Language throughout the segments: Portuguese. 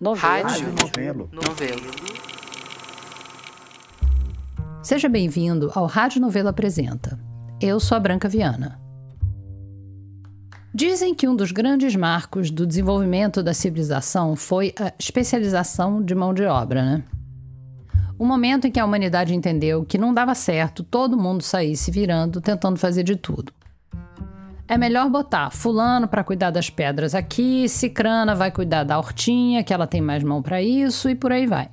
Novelo. Rádio. Novelo. Novelo. Seja bem-vindo ao Rádio Novelo Apresenta. Eu sou a Branca Viana. Dizem que um dos grandes marcos do desenvolvimento da civilização foi a especialização de mão de obra, né? O momento em que a humanidade entendeu que não dava certo todo mundo sair se virando tentando fazer de tudo é melhor botar fulano para cuidar das pedras aqui, cicrana vai cuidar da hortinha, que ela tem mais mão para isso e por aí vai.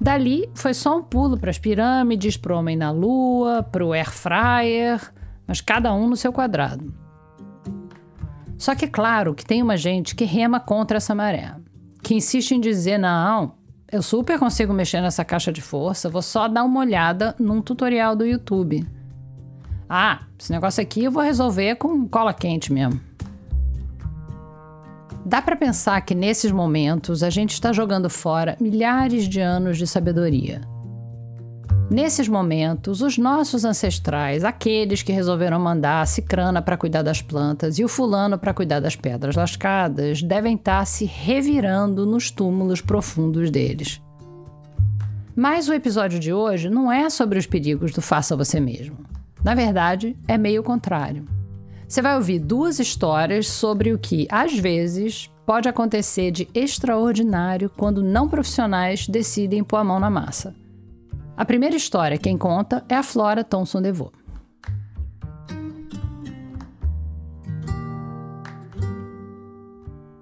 Dali foi só um pulo para as pirâmides, para o homem na lua, para o air fryer, mas cada um no seu quadrado. Só que é claro que tem uma gente que rema contra essa maré, que insiste em dizer não, eu super consigo mexer nessa caixa de força, vou só dar uma olhada num tutorial do YouTube. Ah, esse negócio aqui eu vou resolver com cola quente mesmo. Dá para pensar que nesses momentos a gente está jogando fora milhares de anos de sabedoria. Nesses momentos, os nossos ancestrais, aqueles que resolveram mandar a cicrana para cuidar das plantas e o fulano para cuidar das pedras lascadas, devem estar tá se revirando nos túmulos profundos deles. Mas o episódio de hoje não é sobre os perigos do faça você mesmo. Na verdade, é meio contrário. Você vai ouvir duas histórias sobre o que, às vezes, pode acontecer de extraordinário quando não profissionais decidem pôr a mão na massa. A primeira história quem conta é a Flora Thomson DeVoe.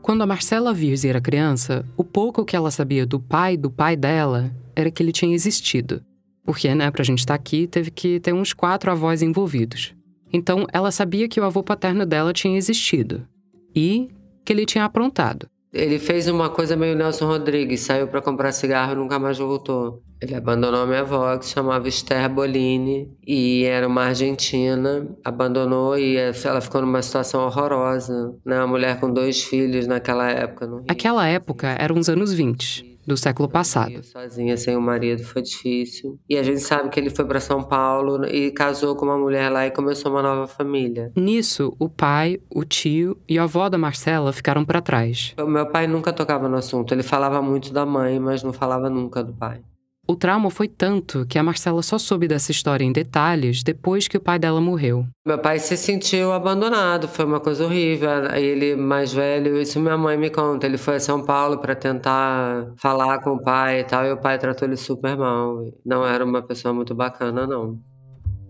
Quando a Marcela Virzi era criança, o pouco que ela sabia do pai do pai dela era que ele tinha existido. Porque, né, pra gente estar tá aqui, teve que ter uns quatro avós envolvidos. Então, ela sabia que o avô paterno dela tinha existido. E que ele tinha aprontado. Ele fez uma coisa meio Nelson Rodrigues, saiu para comprar cigarro e nunca mais voltou. Ele abandonou a minha avó, que se chamava Esther Bolini, e era uma argentina. Abandonou e ela ficou numa situação horrorosa, né? Uma mulher com dois filhos naquela época. Aquela época eram os anos 20 do século passado. sozinha sem o marido foi difícil. E a gente sabe que ele foi para São Paulo e casou com uma mulher lá e começou uma nova família. Nisso, o pai, o tio e a avó da Marcela ficaram para trás. O meu pai nunca tocava no assunto. Ele falava muito da mãe, mas não falava nunca do pai. O trauma foi tanto que a Marcela só soube dessa história em detalhes depois que o pai dela morreu. Meu pai se sentiu abandonado, foi uma coisa horrível. Ele mais velho, isso minha mãe me conta, ele foi a São Paulo para tentar falar com o pai e tal, e o pai tratou ele super mal. Não era uma pessoa muito bacana, não.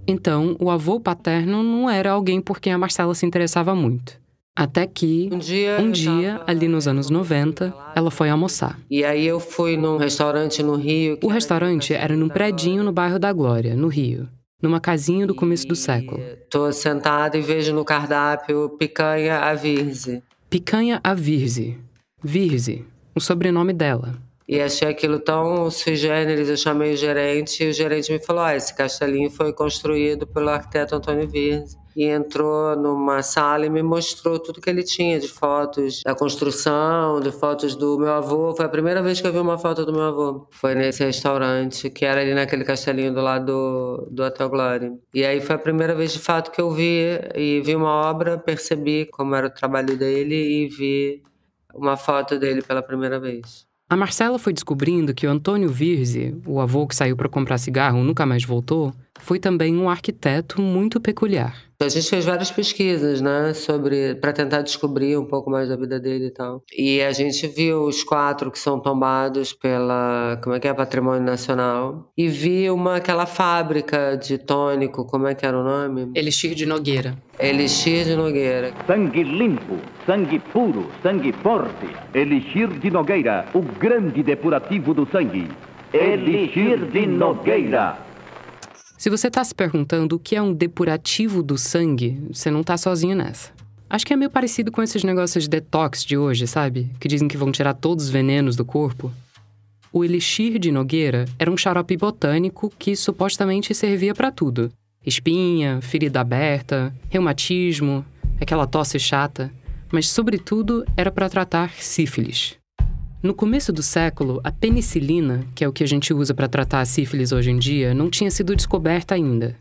Então, o avô paterno não era alguém por quem a Marcela se interessava muito. Até que, um dia, um dia tava... ali nos anos 90, ela foi almoçar. E aí eu fui num restaurante no Rio. O restaurante era num predinho no bairro da Glória, no Rio numa casinha do começo do século. Estou sentada e vejo no cardápio picanha à virze. Picanha à virze. Virze, o sobrenome dela. E achei aquilo tão sui generis, eu chamei o gerente e o gerente me falou, ah, esse castelinho foi construído pelo arquiteto Antônio Virzi e entrou numa sala e me mostrou tudo que ele tinha de fotos da construção, de fotos do meu avô. Foi a primeira vez que eu vi uma foto do meu avô. Foi nesse restaurante, que era ali naquele castelinho do lado do, do Hotel Glória. E aí foi a primeira vez, de fato, que eu vi e vi uma obra, percebi como era o trabalho dele e vi uma foto dele pela primeira vez. A Marcela foi descobrindo que o Antônio Virzi, o avô que saiu para comprar cigarro e nunca mais voltou, foi também um arquiteto muito peculiar. Então, a gente fez várias pesquisas, né, sobre para tentar descobrir um pouco mais da vida dele e tal. E a gente viu os quatro que são tombados pela, como é que é, Patrimônio Nacional, e viu uma aquela fábrica de tônico, como é que era o nome? Elixir é de Nogueira. Elixir é de Nogueira. Sangue limpo, sangue puro, sangue forte. Elixir de Nogueira, o grande depurativo do sangue. Elixir de Nogueira. Se você está se perguntando o que é um depurativo do sangue, você não está sozinho nessa. Acho que é meio parecido com esses negócios de detox de hoje, sabe? Que dizem que vão tirar todos os venenos do corpo. O elixir de Nogueira era um xarope botânico que supostamente servia para tudo: espinha, ferida aberta, reumatismo, aquela tosse chata, mas sobretudo era para tratar sífilis. No começo do século, a penicilina, que é o que a gente usa para tratar a sífilis hoje em dia, não tinha sido descoberta ainda.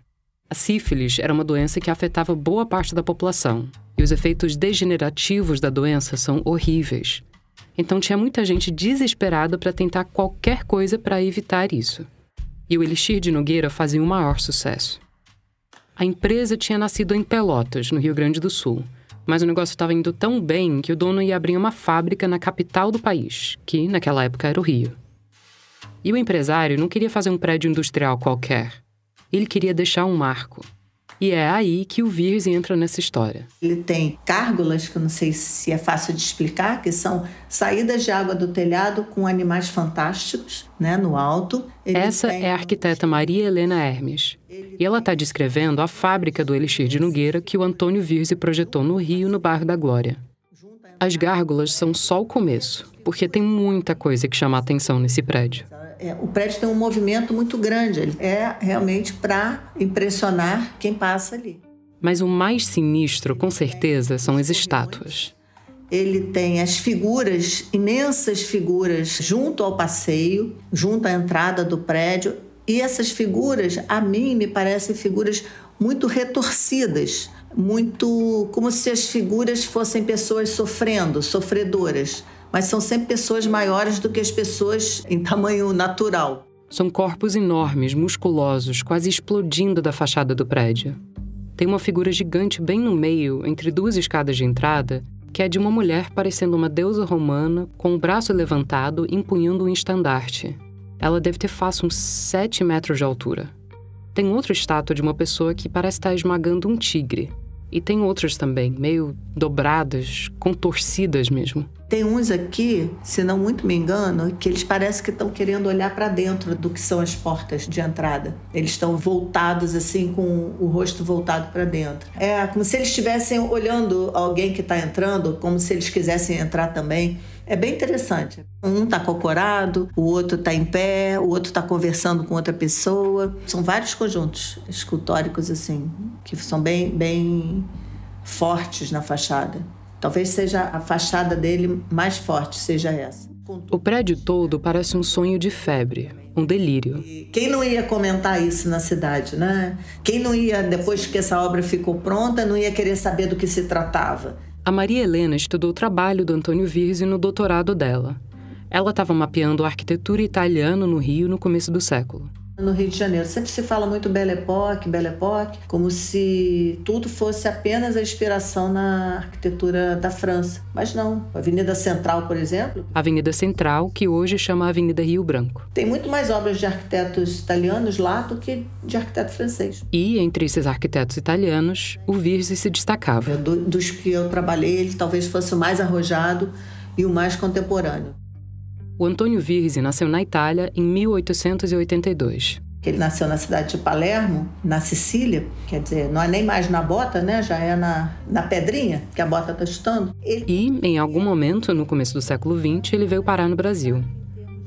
A sífilis era uma doença que afetava boa parte da população, e os efeitos degenerativos da doença são horríveis. Então tinha muita gente desesperada para tentar qualquer coisa para evitar isso. E o Elixir de Nogueira fazia o maior sucesso. A empresa tinha nascido em Pelotas, no Rio Grande do Sul, mas o negócio estava indo tão bem que o dono ia abrir uma fábrica na capital do país, que naquela época era o Rio. E o empresário não queria fazer um prédio industrial qualquer. Ele queria deixar um marco. E é aí que o vírus entra nessa história. Ele tem cárgulas, que eu não sei se é fácil de explicar, que são saídas de água do telhado com animais fantásticos, né, no alto. Ele Essa tem... é a arquiteta Maria Helena Hermes. E ela está descrevendo a fábrica do Elixir de Nogueira que o Antônio Virze projetou no Rio, no bairro da Glória. As gárgulas são só o começo, porque tem muita coisa que chama atenção nesse prédio é, o prédio tem um movimento muito grande. Ele é realmente para impressionar quem passa ali. Mas o mais sinistro, com certeza, são as estátuas. Ele tem as figuras, imensas figuras, junto ao passeio, junto à entrada do prédio. E essas figuras, a mim, me parecem figuras muito retorcidas, muito como se as figuras fossem pessoas sofrendo, sofredoras mas são sempre pessoas maiores do que as pessoas em tamanho natural. São corpos enormes, musculosos, quase explodindo da fachada do prédio. Tem uma figura gigante bem no meio, entre duas escadas de entrada, que é de uma mulher parecendo uma deusa romana, com o braço levantado, empunhando um estandarte. Ela deve ter fácil uns 7 metros de altura. Tem outra estátua de uma pessoa que parece estar esmagando um tigre. E tem outras também, meio dobradas, contorcidas mesmo. Tem uns aqui, se não muito me engano, que eles parecem que estão querendo olhar para dentro do que são as portas de entrada. Eles estão voltados assim com o rosto voltado para dentro. É como se eles estivessem olhando alguém que está entrando, como se eles quisessem entrar também. É bem interessante. Um está cocorado, o outro está em pé, o outro está conversando com outra pessoa. São vários conjuntos escultóricos assim que são bem bem fortes na fachada. Talvez seja a fachada dele mais forte, seja essa. O prédio todo parece um sonho de febre, um delírio. Quem não ia comentar isso na cidade, né? Quem não ia, depois que essa obra ficou pronta, não ia querer saber do que se tratava? A Maria Helena estudou o trabalho do Antônio Virzi no doutorado dela. Ela estava mapeando a arquitetura italiana no Rio no começo do século no Rio de Janeiro. Sempre se fala muito Belle Époque, Belle Époque, como se tudo fosse apenas a inspiração na arquitetura da França. Mas não. A Avenida Central, por exemplo. A Avenida Central, que hoje chama Avenida Rio Branco. Tem muito mais obras de arquitetos italianos lá do que de arquiteto francês. E entre esses arquitetos italianos, o Virzi se destacava. É dos que eu trabalhei, ele talvez fosse o mais arrojado e o mais contemporâneo. O Antônio Virzi nasceu na Itália em 1882. Ele nasceu na cidade de Palermo, na Sicília, quer dizer, não é nem mais na bota, né? Já é na, na pedrinha que a bota está chutando. Ele... E, em algum momento, no começo do século XX, ele veio parar no Brasil.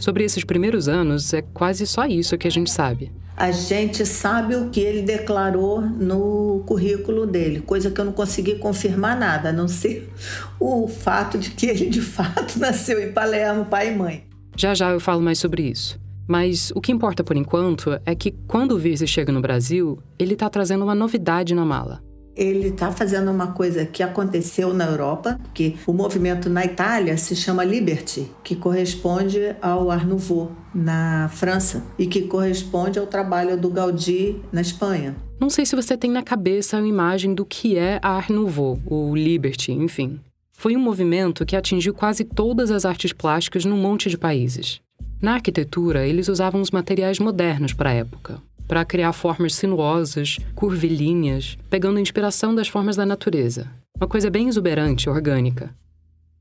Sobre esses primeiros anos, é quase só isso que a gente sabe. A gente sabe o que ele declarou no currículo dele, coisa que eu não consegui confirmar nada, a não ser o fato de que ele de fato nasceu em Palermo, pai e mãe. Já já eu falo mais sobre isso. Mas o que importa por enquanto é que quando o Virse chega no Brasil, ele está trazendo uma novidade na mala ele está fazendo uma coisa que aconteceu na Europa, que o movimento na Itália se chama Liberty, que corresponde ao Art Nouveau na França e que corresponde ao trabalho do Gaudí na Espanha. Não sei se você tem na cabeça a imagem do que é a Art Nouveau, ou Liberty, enfim. Foi um movimento que atingiu quase todas as artes plásticas num monte de países. Na arquitetura, eles usavam os materiais modernos para a época, para criar formas sinuosas, curvilíneas, pegando inspiração das formas da natureza. Uma coisa bem exuberante, orgânica.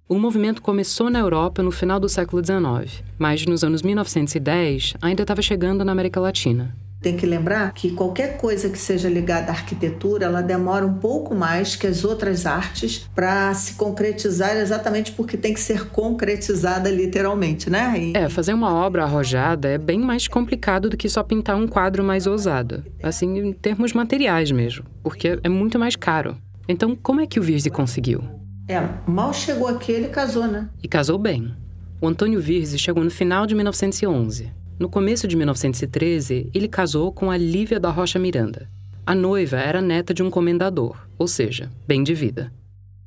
O movimento começou na Europa no final do século XIX, mas nos anos 1910 ainda estava chegando na América Latina. Tem que lembrar que qualquer coisa que seja ligada à arquitetura, ela demora um pouco mais que as outras artes para se concretizar, exatamente porque tem que ser concretizada literalmente, né? E... É, fazer uma obra arrojada é bem mais complicado do que só pintar um quadro mais ousado. Assim, em termos materiais mesmo, porque é muito mais caro. Então, como é que o Virzi conseguiu? É, mal chegou aqui, ele casou, né? E casou bem. O Antônio Virzi chegou no final de 1911. No começo de 1913, ele casou com a Lívia da Rocha Miranda. A noiva era neta de um comendador, ou seja, bem de vida.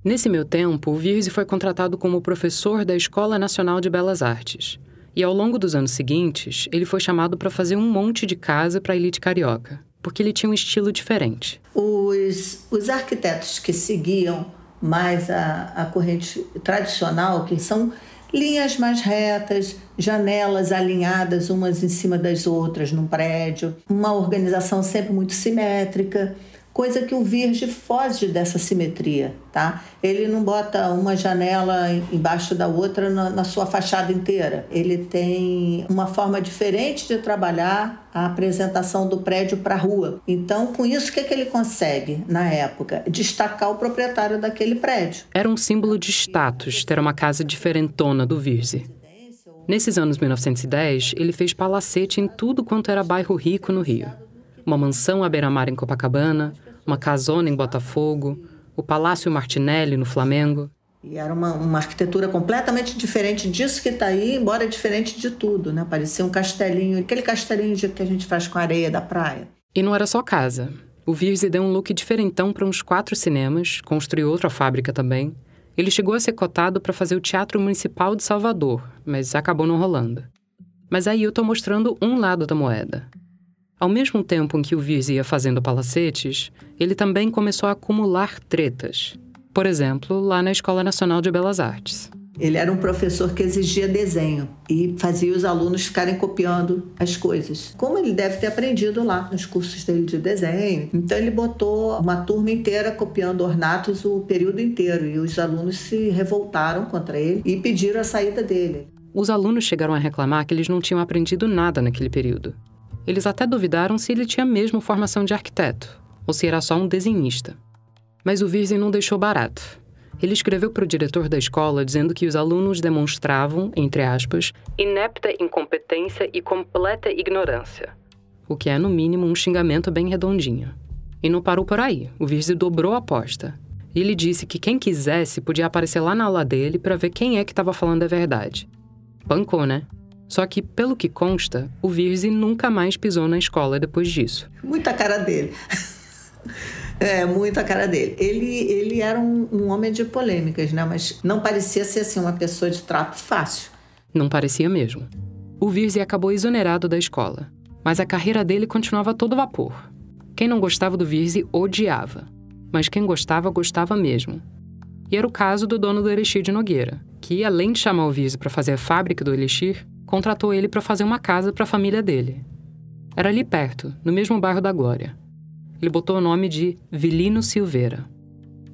Nesse meu tempo, Virze foi contratado como professor da Escola Nacional de Belas Artes. E ao longo dos anos seguintes, ele foi chamado para fazer um monte de casa para a elite carioca, porque ele tinha um estilo diferente. Os, os arquitetos que seguiam mais a, a corrente tradicional, que são linhas mais retas, janelas alinhadas umas em cima das outras num prédio, uma organização sempre muito simétrica coisa que o Virgem foge dessa simetria, tá? Ele não bota uma janela embaixo da outra na, na sua fachada inteira. Ele tem uma forma diferente de trabalhar a apresentação do prédio para a rua. Então, com isso, o que, é que ele consegue, na época? Destacar o proprietário daquele prédio. Era um símbolo de status ter uma casa diferentona do Virze. Nesses anos 1910, ele fez palacete em tudo quanto era bairro rico no Rio uma mansão à beira-mar em Copacabana, uma casona em Botafogo, o Palácio Martinelli no Flamengo. E era uma, uma arquitetura completamente diferente disso que está aí, embora diferente de tudo, né? Parecia um castelinho, aquele castelinho que a gente faz com a areia da praia. E não era só casa. O Virzi deu um look diferentão para uns quatro cinemas, construiu outra fábrica também. Ele chegou a ser cotado para fazer o Teatro Municipal de Salvador, mas acabou não rolando. Mas aí eu estou mostrando um lado da moeda. Ao mesmo tempo em que o Viz ia fazendo palacetes, ele também começou a acumular tretas. Por exemplo, lá na Escola Nacional de Belas Artes. Ele era um professor que exigia desenho e fazia os alunos ficarem copiando as coisas, como ele deve ter aprendido lá nos cursos dele de desenho. Então ele botou uma turma inteira copiando ornatos o período inteiro e os alunos se revoltaram contra ele e pediram a saída dele. Os alunos chegaram a reclamar que eles não tinham aprendido nada naquele período eles até duvidaram se ele tinha mesmo formação de arquiteto, ou se era só um desenhista. Mas o Virzen não deixou barato. Ele escreveu para o diretor da escola dizendo que os alunos demonstravam, entre aspas, inepta incompetência e completa ignorância, o que é, no mínimo, um xingamento bem redondinho. E não parou por aí. O Virze dobrou a aposta. E ele disse que quem quisesse podia aparecer lá na aula dele para ver quem é que estava falando a verdade. Bancou, né? Só que, pelo que consta, o Virzi nunca mais pisou na escola depois disso. Muita cara dele. É, muito a cara dele. Ele, ele era um, um, homem de polêmicas, né? Mas não parecia ser assim uma pessoa de trato fácil. Não parecia mesmo. O Virzi acabou exonerado da escola, mas a carreira dele continuava a todo vapor. Quem não gostava do Virzi odiava, mas quem gostava, gostava mesmo. E era o caso do dono do Elixir de Nogueira, que, além de chamar o Virzi para fazer a fábrica do Elixir, contratou ele para fazer uma casa para a família dele. Era ali perto, no mesmo bairro da Glória. Ele botou o nome de Vilino Silveira.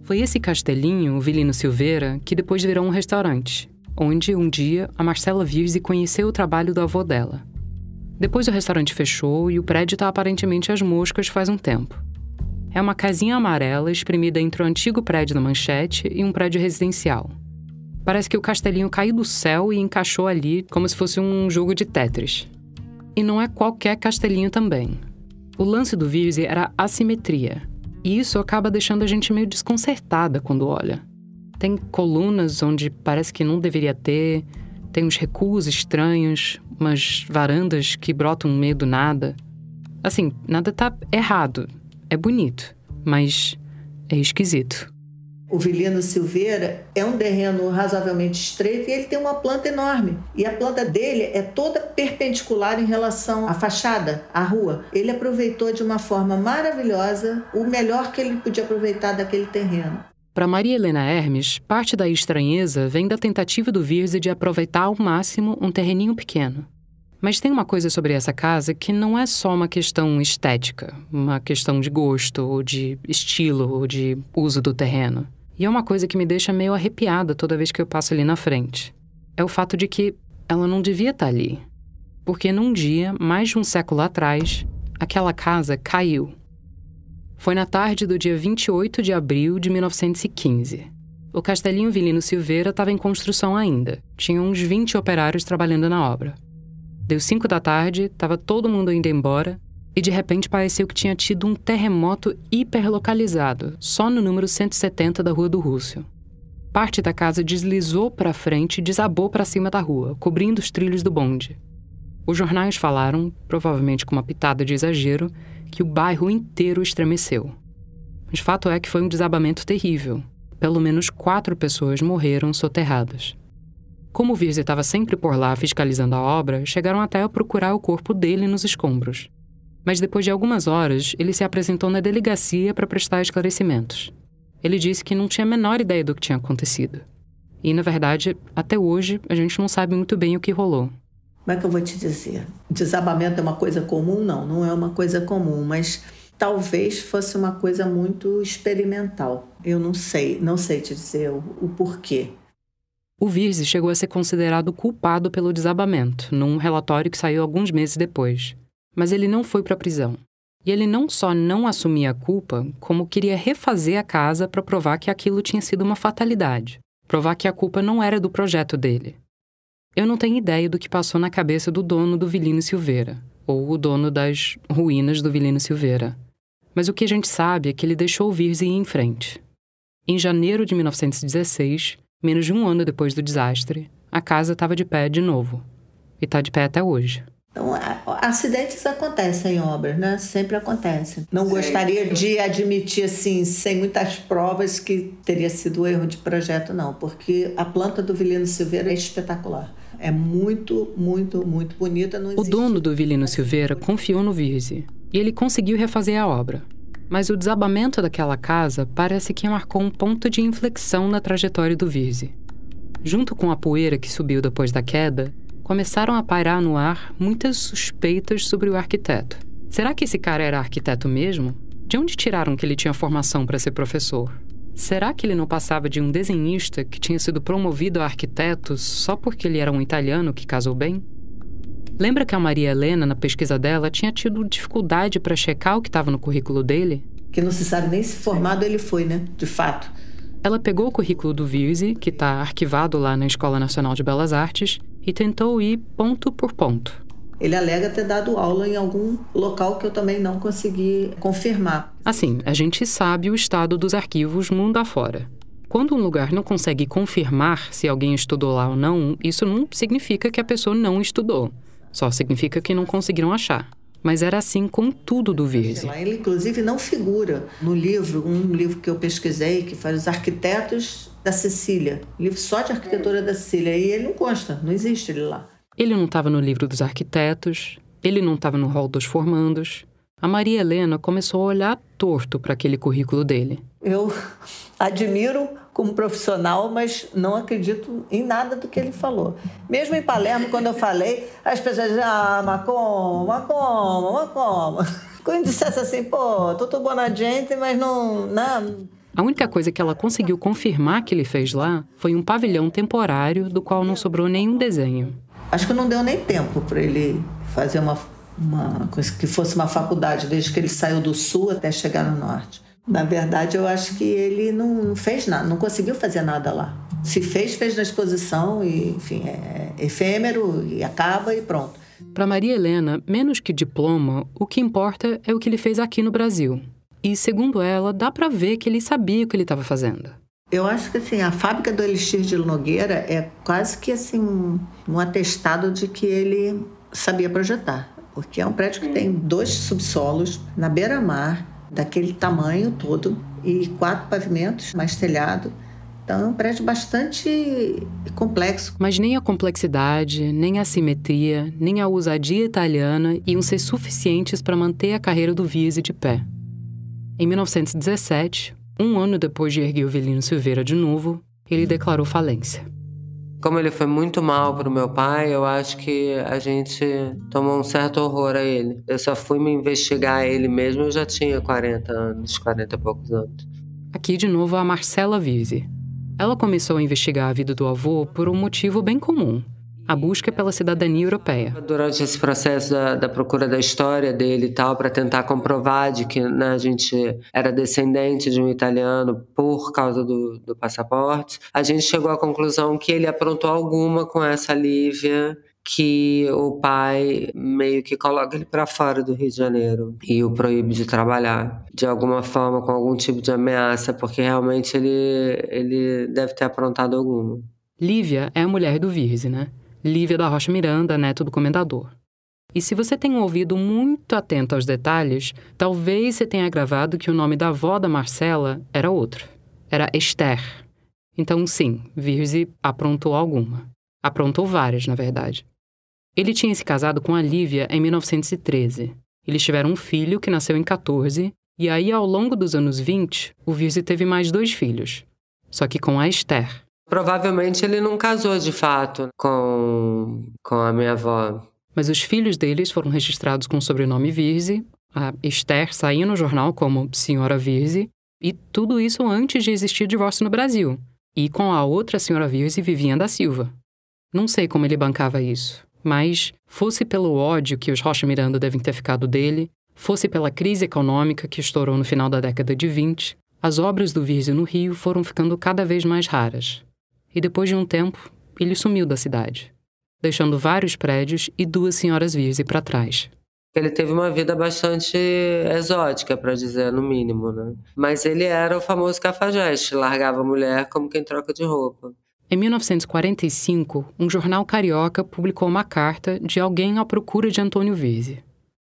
Foi esse castelinho, o Vilino Silveira, que depois virou um restaurante, onde um dia a Marcela Virze conheceu o trabalho do avô dela. Depois o restaurante fechou e o prédio está aparentemente às moscas faz um tempo. É uma casinha amarela espremida entre o antigo prédio da Manchete e um prédio residencial. Parece que o castelinho caiu do céu e encaixou ali como se fosse um jogo de Tetris. E não é qualquer castelinho também. O lance do Virzi era assimetria, e isso acaba deixando a gente meio desconcertada quando olha. Tem colunas onde parece que não deveria ter, tem uns recuos estranhos, umas varandas que brotam no meio do nada. Assim, nada tá errado. É bonito, mas é esquisito. O Vilino Silveira é um terreno razoavelmente estreito e ele tem uma planta enorme. E a planta dele é toda perpendicular em relação à fachada, à rua. Ele aproveitou de uma forma maravilhosa o melhor que ele podia aproveitar daquele terreno. Para Maria Helena Hermes, parte da estranheza vem da tentativa do Virze de aproveitar ao máximo um terreninho pequeno. Mas tem uma coisa sobre essa casa que não é só uma questão estética, uma questão de gosto, ou de estilo, ou de uso do terreno. E é uma coisa que me deixa meio arrepiada toda vez que eu passo ali na frente. É o fato de que ela não devia estar tá ali. Porque num dia, mais de um século atrás, aquela casa caiu. Foi na tarde do dia 28 de abril de 1915. O Castelinho Vilino Silveira estava em construção ainda. Tinha uns 20 operários trabalhando na obra. Deu 5 da tarde, estava todo mundo indo embora e de repente pareceu que tinha tido um terremoto hiperlocalizado, só no número 170 da Rua do Rússio. Parte da casa deslizou para frente e desabou para cima da rua, cobrindo os trilhos do bonde. Os jornais falaram, provavelmente com uma pitada de exagero, que o bairro inteiro estremeceu. Mas fato é que foi um desabamento terrível. Pelo menos quatro pessoas morreram soterradas. Como o Virze estava sempre por lá fiscalizando a obra, chegaram até a procurar o corpo dele nos escombros. Mas depois de algumas horas, ele se apresentou na delegacia para prestar esclarecimentos. Ele disse que não tinha a menor ideia do que tinha acontecido. E, na verdade, até hoje, a gente não sabe muito bem o que rolou. Como é que eu vou te dizer? Desabamento é uma coisa comum? Não, não é uma coisa comum, mas talvez fosse uma coisa muito experimental. Eu não sei, não sei te dizer o, o porquê. O Virze chegou a ser considerado culpado pelo desabamento, num relatório que saiu alguns meses depois mas ele não foi para a prisão. E ele não só não assumia a culpa, como queria refazer a casa para provar que aquilo tinha sido uma fatalidade, provar que a culpa não era do projeto dele. Eu não tenho ideia do que passou na cabeça do dono do Vilino Silveira, ou o dono das ruínas do Vilino Silveira. Mas o que a gente sabe é que ele deixou Virze ir em frente. Em janeiro de 1916, menos de um ano depois do desastre, a casa estava de pé de novo. E está de pé até hoje. Então, acidentes acontecem em obras, né? Sempre acontecem. Não Sim. gostaria de admitir, assim, sem muitas provas, que teria sido erro de projeto, não, porque a planta do Vilino Silveira é espetacular. É muito, muito, muito bonita. o dono do Vilino Silveira confiou no Virze e ele conseguiu refazer a obra. Mas o desabamento daquela casa parece que marcou um ponto de inflexão na trajetória do Virze. Junto com a poeira que subiu depois da queda, começaram a pairar no ar muitas suspeitas sobre o arquiteto. Será que esse cara era arquiteto mesmo? De onde tiraram que ele tinha formação para ser professor? Será que ele não passava de um desenhista que tinha sido promovido a arquiteto só porque ele era um italiano que casou bem? Lembra que a Maria Helena, na pesquisa dela, tinha tido dificuldade para checar o que estava no currículo dele? Que não se sabe nem se formado ele foi, né? De fato. Ela pegou o currículo do Vise que está arquivado lá na Escola Nacional de Belas Artes, e tentou ir ponto por ponto. Ele alega ter dado aula em algum local que eu também não consegui confirmar. Assim, a gente sabe o estado dos arquivos mundo afora. Quando um lugar não consegue confirmar se alguém estudou lá ou não, isso não significa que a pessoa não estudou. Só significa que não conseguiram achar. Mas era assim com tudo do Virzi. Ele, inclusive, não figura no livro, um livro que eu pesquisei, que faz os arquitetos da Cecília, livro só de arquitetura da Cecília, e ele não consta, não existe ele lá. Ele não estava no livro dos arquitetos, ele não estava no rol dos formandos. A Maria Helena começou a olhar torto para aquele currículo dele. Eu admiro como profissional, mas não acredito em nada do que ele falou. Mesmo em Palermo, quando eu falei, as pessoas diziam, ah, macoma macoma Macomba. Quando dissesse assim, pô, boa na gente, mas não... não a única coisa que ela conseguiu confirmar que ele fez lá foi um pavilhão temporário do qual não sobrou nenhum desenho. Acho que não deu nem tempo para ele fazer uma, uma coisa que fosse uma faculdade, desde que ele saiu do sul até chegar no norte. Na verdade, eu acho que ele não fez nada, não conseguiu fazer nada lá. Se fez, fez na exposição, e, enfim, é, é efêmero e acaba e pronto. Para Maria Helena, menos que diploma, o que importa é o que ele fez aqui no Brasil. E segundo ela, dá para ver que ele sabia o que ele estava fazendo. Eu acho que assim, a fábrica do Elixir de Nogueira é quase que assim um, um atestado de que ele sabia projetar, porque é um prédio que tem dois subsolos na beira-mar, daquele tamanho todo, e quatro pavimentos, mais telhado. Então é um prédio bastante complexo. Mas nem a complexidade, nem a simetria, nem a ousadia italiana iam ser suficientes para manter a carreira do Vise de pé. Em 1917, um ano depois de erguer o Velino Silveira de novo, ele declarou falência. Como ele foi muito mal para o meu pai, eu acho que a gente tomou um certo horror a ele. Eu só fui me investigar a ele mesmo, eu já tinha 40 anos, 40 e poucos anos. Aqui de novo a Marcela Vise. Ela começou a investigar a vida do avô por um motivo bem comum a busca pela cidadania europeia. Durante esse processo da, da procura da história dele e tal, para tentar comprovar de que né, a gente era descendente de um italiano por causa do, do passaporte, a gente chegou à conclusão que ele aprontou alguma com essa Lívia que o pai meio que coloca ele para fora do Rio de Janeiro e o proíbe de trabalhar de alguma forma com algum tipo de ameaça, porque realmente ele ele deve ter aprontado alguma. Lívia é a mulher do Virze, né? Lívia da Rocha Miranda, neto do comendador. E se você tem um ouvido muito atento aos detalhes, talvez você tenha gravado que o nome da avó da Marcela era outro. Era Esther. Então, sim, Virzi aprontou alguma. Aprontou várias, na verdade. Ele tinha se casado com a Lívia em 1913. Eles tiveram um filho que nasceu em 14, e aí, ao longo dos anos 20, o Virzi teve mais dois filhos. Só que com a Esther. Provavelmente ele não casou de fato com, com a minha avó. Mas os filhos deles foram registrados com o sobrenome Virze, a Esther saiu no jornal como Senhora Virze, e tudo isso antes de existir divórcio no Brasil, e com a outra Senhora Virze, Vivian da Silva. Não sei como ele bancava isso, mas fosse pelo ódio que os Rocha Miranda devem ter ficado dele, fosse pela crise econômica que estourou no final da década de 20, as obras do Virze no Rio foram ficando cada vez mais raras e depois de um tempo, ele sumiu da cidade, deixando vários prédios e duas senhoras virgem para trás. Ele teve uma vida bastante exótica, para dizer no mínimo, né? Mas ele era o famoso cafajeste, largava a mulher como quem troca de roupa. Em 1945, um jornal carioca publicou uma carta de alguém à procura de Antônio Vise.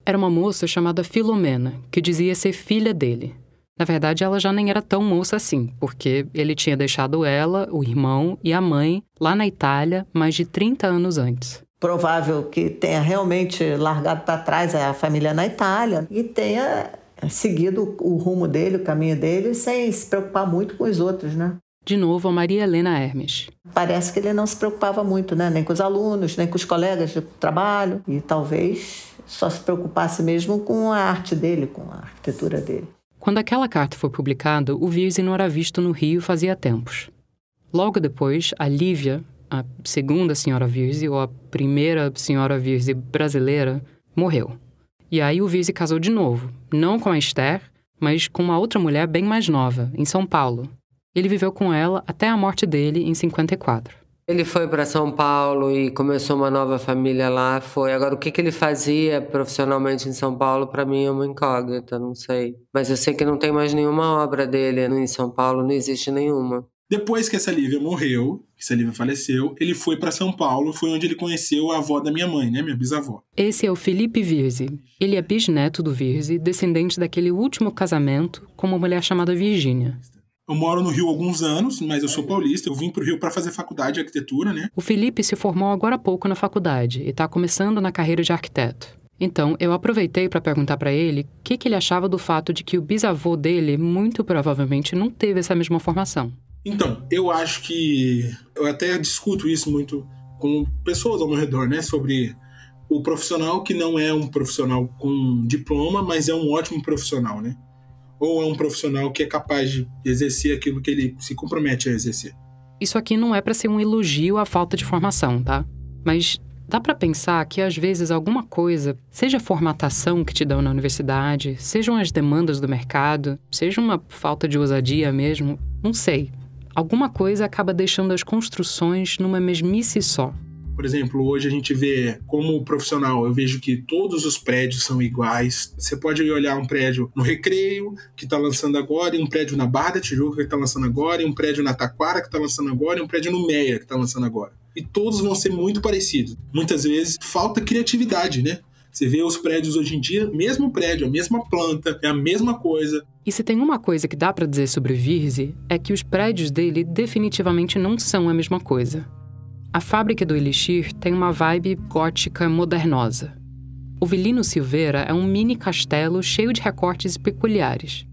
Era uma moça chamada Filomena, que dizia ser filha dele. Na verdade, ela já nem era tão moça assim, porque ele tinha deixado ela, o irmão e a mãe lá na Itália mais de 30 anos antes provável que tenha realmente largado para trás a família na Itália e tenha seguido o rumo dele, o caminho dele, sem se preocupar muito com os outros, né? De novo, a Maria Helena Hermes. Parece que ele não se preocupava muito, né? Nem com os alunos, nem com os colegas de trabalho. E talvez só se preocupasse mesmo com a arte dele, com a arquitetura dele. Quando aquela carta foi publicada, o Virze não era visto no Rio fazia tempos. Logo depois, a Lívia, a segunda senhora Virze, ou a primeira senhora Virze brasileira, morreu. E aí o Virze casou de novo, não com a Esther, mas com uma outra mulher bem mais nova, em São Paulo. Ele viveu com ela até a morte dele em 54. Ele foi para São Paulo e começou uma nova família lá. Foi agora o que, que ele fazia profissionalmente em São Paulo para mim é uma incógnita, não sei. Mas eu sei que não tem mais nenhuma obra dele em São Paulo, não existe nenhuma. Depois que essa Lívia morreu, que essa Lívia faleceu, ele foi para São Paulo, foi onde ele conheceu a avó da minha mãe, né, minha bisavó. Esse é o Felipe Virzi. Ele é bisneto do Virzi, descendente daquele último casamento com uma mulher chamada Virgínia. Eu moro no Rio há alguns anos, mas eu sou paulista. Eu vim para o Rio para fazer faculdade de arquitetura, né? O Felipe se formou agora há pouco na faculdade e está começando na carreira de arquiteto. Então, eu aproveitei para perguntar para ele o que, que, ele achava do fato de que o bisavô dele, muito provavelmente, não teve essa mesma formação. Então, eu acho que. Eu até discuto isso muito com pessoas ao meu redor, né? Sobre o profissional que não é um profissional com diploma, mas é um ótimo profissional, né? ou é um profissional que é capaz de exercer aquilo que ele se compromete a exercer. Isso aqui não é para ser um elogio à falta de formação, tá? Mas dá para pensar que às vezes alguma coisa, seja a formatação que te dão na universidade, sejam as demandas do mercado, seja uma falta de ousadia mesmo, não sei. Alguma coisa acaba deixando as construções numa mesmice só. Por exemplo, hoje a gente vê, como profissional, eu vejo que todos os prédios são iguais. Você pode olhar um prédio no Recreio, que está lançando agora, e um prédio na Barra da Tijuca, que está lançando agora, e um prédio na Taquara, que está lançando agora, e um prédio no Meia, que está lançando agora. E todos vão ser muito parecidos. Muitas vezes falta criatividade, né? Você vê os prédios hoje em dia, mesmo prédio, a mesma planta, é a mesma coisa. E se tem uma coisa que dá para dizer sobre o é que os prédios dele definitivamente não são a mesma coisa. A fábrica do Elixir tem uma vibe gótica modernosa. O Vilino Silveira é um mini castelo cheio de recortes peculiares.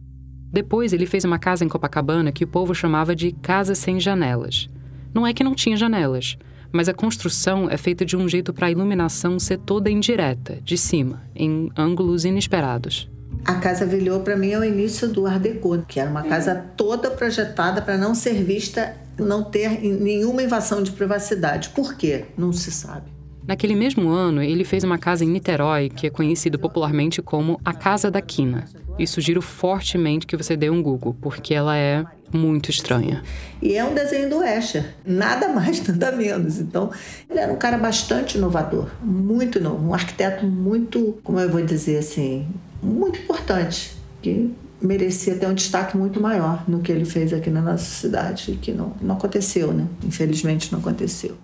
Depois ele fez uma casa em Copacabana que o povo chamava de Casa Sem Janelas. Não é que não tinha janelas, mas a construção é feita de um jeito para a iluminação ser toda indireta, de cima, em ângulos inesperados. A Casa Vilhô, para mim, é o início do Art Deco, que era uma é. casa toda projetada para não ser vista não ter nenhuma invasão de privacidade. Por quê? Não se sabe. Naquele mesmo ano, ele fez uma casa em Niterói, que é conhecido popularmente como a Casa da Quina. E sugiro fortemente que você dê um Google, porque ela é muito estranha. E é um desenho do Escher, nada mais, nada menos. Então, ele era um cara bastante inovador, muito novo, um arquiteto muito, como eu vou dizer assim, muito importante, que merecia ter um destaque muito maior no que ele fez aqui na nossa cidade, que não, não aconteceu, né? Infelizmente não aconteceu.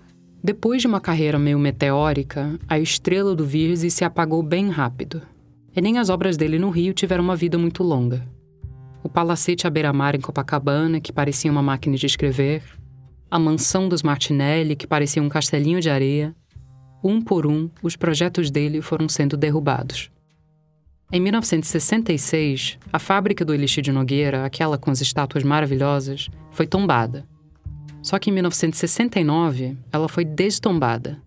Depois de uma carreira meio meteórica, a estrela do Virzi se apagou bem rápido. E nem as obras dele no Rio tiveram uma vida muito longa. O palacete à beira-mar em Copacabana, que parecia uma máquina de escrever, a mansão dos Martinelli, que parecia um castelinho de areia, um por um, os projetos dele foram sendo derrubados. Em 1966, a fábrica do Elixir de Nogueira, aquela com as estátuas maravilhosas, foi tombada. Só que em 1969, ela foi destombada.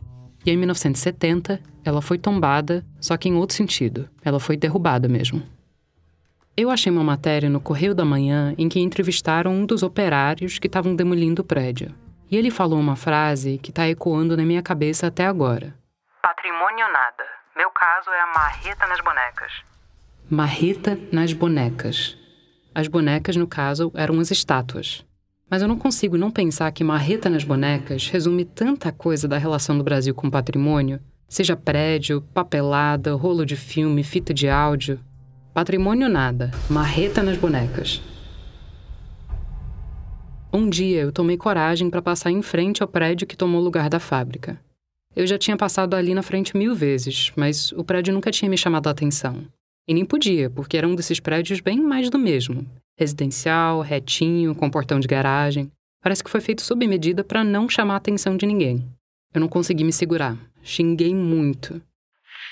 E em 1970, ela foi tombada, só que em outro sentido. Ela foi derrubada mesmo. Eu achei uma matéria no Correio da Manhã em que entrevistaram um dos operários que estavam demolindo o prédio. E ele falou uma frase que está ecoando na minha cabeça até agora: Patrimônio nada. Meu caso é a marreta nas bonecas. Marreta nas bonecas. As bonecas, no caso, eram as estátuas. Mas eu não consigo não pensar que marreta nas bonecas resume tanta coisa da relação do Brasil com o patrimônio, seja prédio, papelada, rolo de filme, fita de áudio. Patrimônio nada, marreta nas bonecas. Um dia eu tomei coragem para passar em frente ao prédio que tomou lugar da fábrica. Eu já tinha passado ali na frente mil vezes, mas o prédio nunca tinha me chamado a atenção. E nem podia, porque era um desses prédios bem mais do mesmo. Residencial, retinho, com portão de garagem. Parece que foi feito sob medida para não chamar a atenção de ninguém. Eu não consegui me segurar. Xinguei muito.